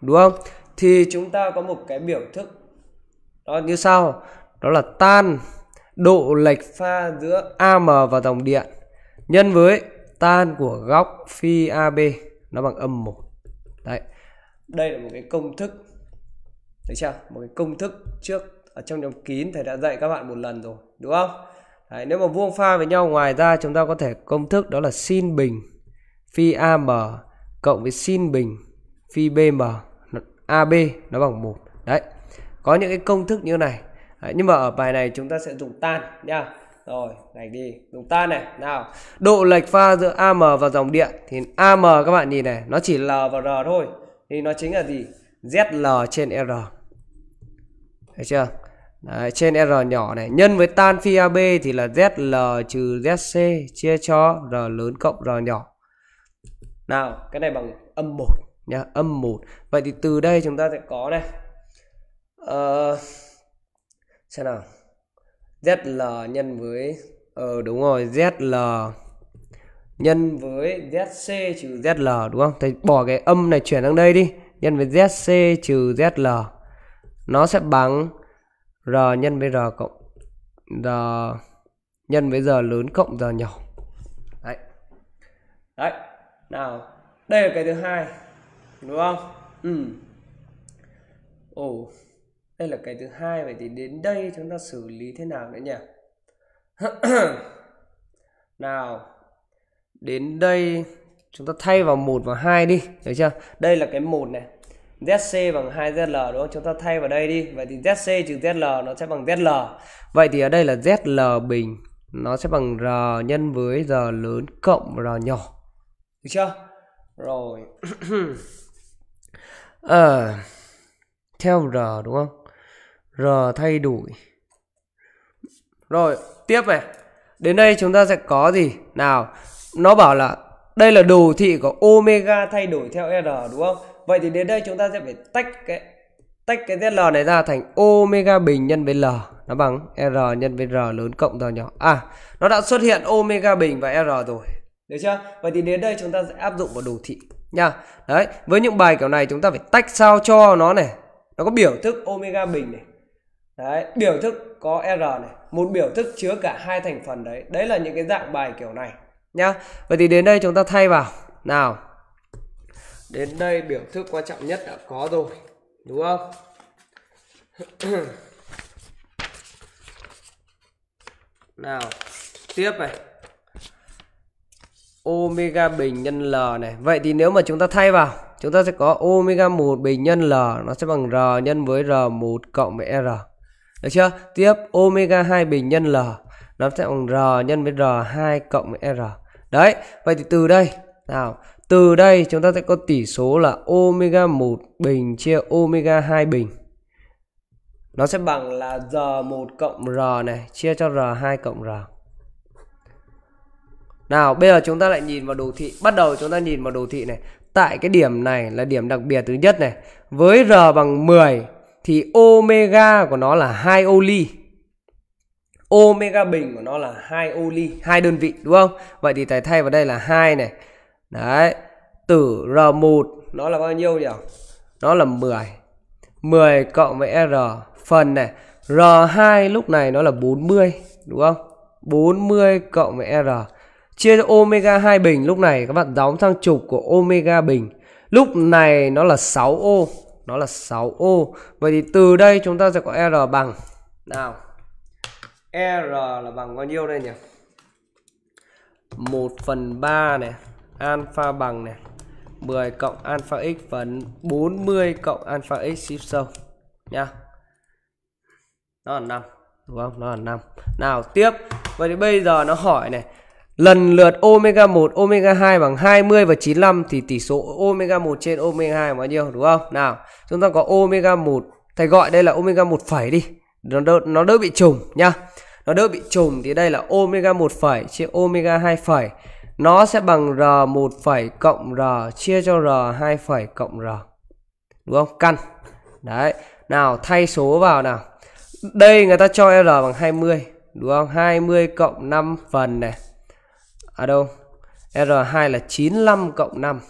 Speaker 1: đúng không thì chúng ta có một cái biểu thức đó như sau đó là tan độ lệch pha giữa am và dòng điện nhân với tan của góc phi ab nó bằng âm 1 đấy đây là một cái công thức thấy chưa một cái công thức trước ở trong nhóm kín thầy đã dạy các bạn một lần rồi đúng không đấy, nếu mà vuông pha với nhau ngoài ra chúng ta có thể công thức đó là sin bình phi am cộng với sin bình phi bm ab nó bằng một đấy có những cái công thức như này đấy, nhưng mà ở bài này chúng ta sẽ dùng tan nha rồi gạch đi dùng tan này nào độ lệch pha giữa am và dòng điện thì am các bạn nhìn này nó chỉ l và r thôi thì nó chính là gì zl trên r thấy chưa Đấy, trên r nhỏ này nhân với tan phi ab thì là zl trừ zc chia cho r lớn cộng r nhỏ nào cái này bằng âm một nhá âm một vậy thì từ đây chúng ta sẽ có này uh, xem nào ZL nhân với ờ đúng rồi ZL nhân với ZC trừ ZL đúng không thầy bỏ cái âm này chuyển sang đây đi nhân với ZC trừ ZL nó sẽ bằng R nhân với R cộng R nhân với R lớn cộng R nhỏ đấy đấy nào đây là cái thứ hai đúng không ừ ồ oh đây là cái thứ hai vậy thì đến đây chúng ta xử lý thế nào nữa nhỉ (clears throat) nào đến đây chúng ta thay vào một và hai đi được chưa đây là cái một này ZC bằng 2ZL đúng không? Chúng ta thay vào đây đi. Vậy thì ZC trừ ZL nó sẽ bằng ZL. Vậy thì ở đây là ZL bình nó sẽ bằng R nhân với R lớn cộng R nhỏ. Được chưa? Rồi. à, (clears throat) theo R đúng không? R thay đổi. Rồi, tiếp này. Đến đây chúng ta sẽ có gì? Nào, nó bảo là đây là đồ thị của omega thay đổi theo R đúng không? Vậy thì đến đây chúng ta sẽ phải tách cái tách cái ZL này ra thành omega bình nhân với L nó bằng R nhân với R lớn cộng R nhỏ. À, nó đã xuất hiện omega bình và R rồi. Được chưa? Vậy thì đến đây chúng ta sẽ áp dụng vào đồ thị nha. Đấy, với những bài kiểu này chúng ta phải tách sao cho nó này. Nó có biểu thức omega bình này đấy biểu thức có r này một biểu thức chứa cả hai thành phần đấy đấy là những cái dạng bài kiểu này nhá vậy thì đến đây chúng ta thay vào nào đến đây biểu thức quan trọng nhất đã có rồi đúng không (clears throat) nào tiếp này omega bình nhân l này vậy thì nếu mà chúng ta thay vào chúng ta sẽ có omega 1 bình nhân l nó sẽ bằng r nhân với r1 cộng với r được chưa? Tiếp omega 2 bình nhân L nó sẽ bằng R nhân với R2 cộng với R. Đấy, vậy thì từ đây nào, từ đây chúng ta sẽ có tỷ số là omega 1 bình chia omega 2 bình. Nó sẽ bằng là R1 cộng R này chia cho R2 cộng R. Nào, bây giờ chúng ta lại nhìn vào đồ thị, bắt đầu chúng ta nhìn vào đồ thị này. Tại cái điểm này là điểm đặc biệt thứ nhất này. Với R bằng 10 thì omega của nó là hai ô ly omega bình của nó là hai ô ly hai đơn vị đúng không vậy thì thầy thay vào đây là hai này đấy tử r1 nó là bao nhiêu nhỉ nó là 10 10 cộng với r phần này r2 lúc này nó là 40 đúng không 40 cộng với r chia cho omega 2 bình lúc này các bạn đóng sang trục của omega bình lúc này nó là 6 ô đó là 6 ô Vậy thì từ đây chúng ta sẽ có R bằng nào? R là bằng bao nhiêu đây nhỉ? 1 phần 3 này, alpha bằng này, 10 cộng alpha x phần 40 cộng alpha x ship sâu nha. Nó là 5, đúng không? Nó là 5. Nào tiếp. Vậy thì bây giờ nó hỏi này, lần lượt omega 1, omega 2 bằng 20 và 95 thì tỷ số omega 1 trên omega 2 bao nhiêu đúng không? Nào, chúng ta có omega 1, thầy gọi đây là omega 1 phẩy đi. Nó đỡ, nó đỡ bị trùng nhá. Nó đỡ bị trùng thì đây là omega 1 phẩy chia omega 2 phẩy. Nó sẽ bằng R1 phẩy cộng R chia cho R2 phẩy cộng R. Đúng không? Căn. Đấy. Nào, thay số vào nào. Đây người ta cho R bằng 20. Đúng không? 20 cộng 5 phần này ở à, đâu R2 là 95 cộng 5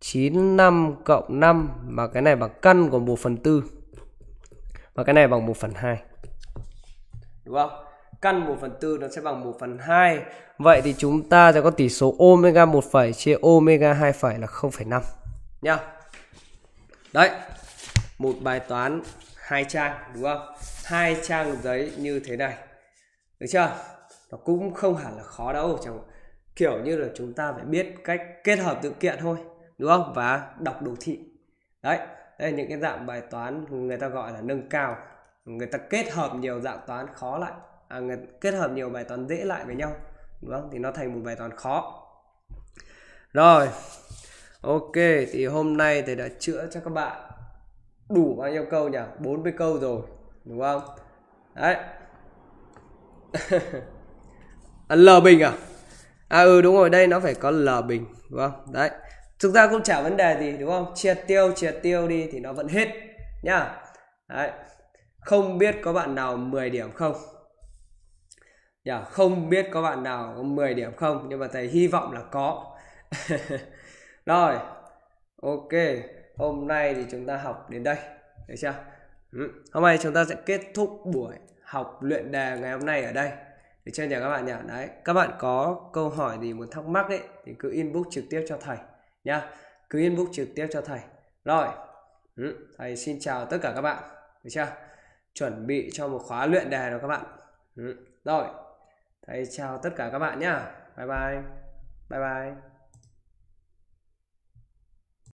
Speaker 1: 95 cộng 5 mà cái này bằng căn của 1 phần 4 và cái này bằng 1 phần 2 đúng không căn 1 phần 4 nó sẽ bằng 1 phần 2 vậy thì chúng ta sẽ có tỷ số omega 1 phẩy chia omega 2 phẩy là 0,5 nha đấy một bài toán hai trang đúng không hai trang giấy như thế này được chưa nó cũng không hẳn là khó đâu chẳng kiểu như là chúng ta phải biết cách kết hợp tự kiện thôi đúng không và đọc đồ thị đấy đây là những cái dạng bài toán người ta gọi là nâng cao người ta kết hợp nhiều dạng toán khó lại à, người kết hợp nhiều bài toán dễ lại với nhau đúng không thì nó thành một bài toán khó rồi ok thì hôm nay thầy đã chữa cho các bạn đủ bao nhiêu câu nhỉ 40 câu rồi đúng không đấy (laughs) À, L bình à À ừ đúng rồi đây nó phải có L bình đúng không đấy thực ra cũng chả vấn đề gì đúng không triệt tiêu triệt tiêu đi thì nó vẫn hết nhá đấy không biết có bạn nào 10 điểm không Dạ, không biết có bạn nào có 10 điểm không nhưng mà thầy hy vọng là có (laughs) rồi ok hôm nay thì chúng ta học đến đây được chưa ừ. hôm nay chúng ta sẽ kết thúc buổi học luyện đề ngày hôm nay ở đây được chưa nhỉ các bạn nhỉ? Đấy, các bạn có câu hỏi gì muốn thắc mắc ấy thì cứ inbox trực tiếp cho thầy nhá. Cứ inbox trực tiếp cho thầy. Rồi. Ừ, thầy xin chào tất cả các bạn. Được chưa? Chuẩn bị cho một khóa luyện đề rồi các bạn. Ừ, rồi. Thầy chào tất cả các bạn nhá. Bye bye. Bye bye.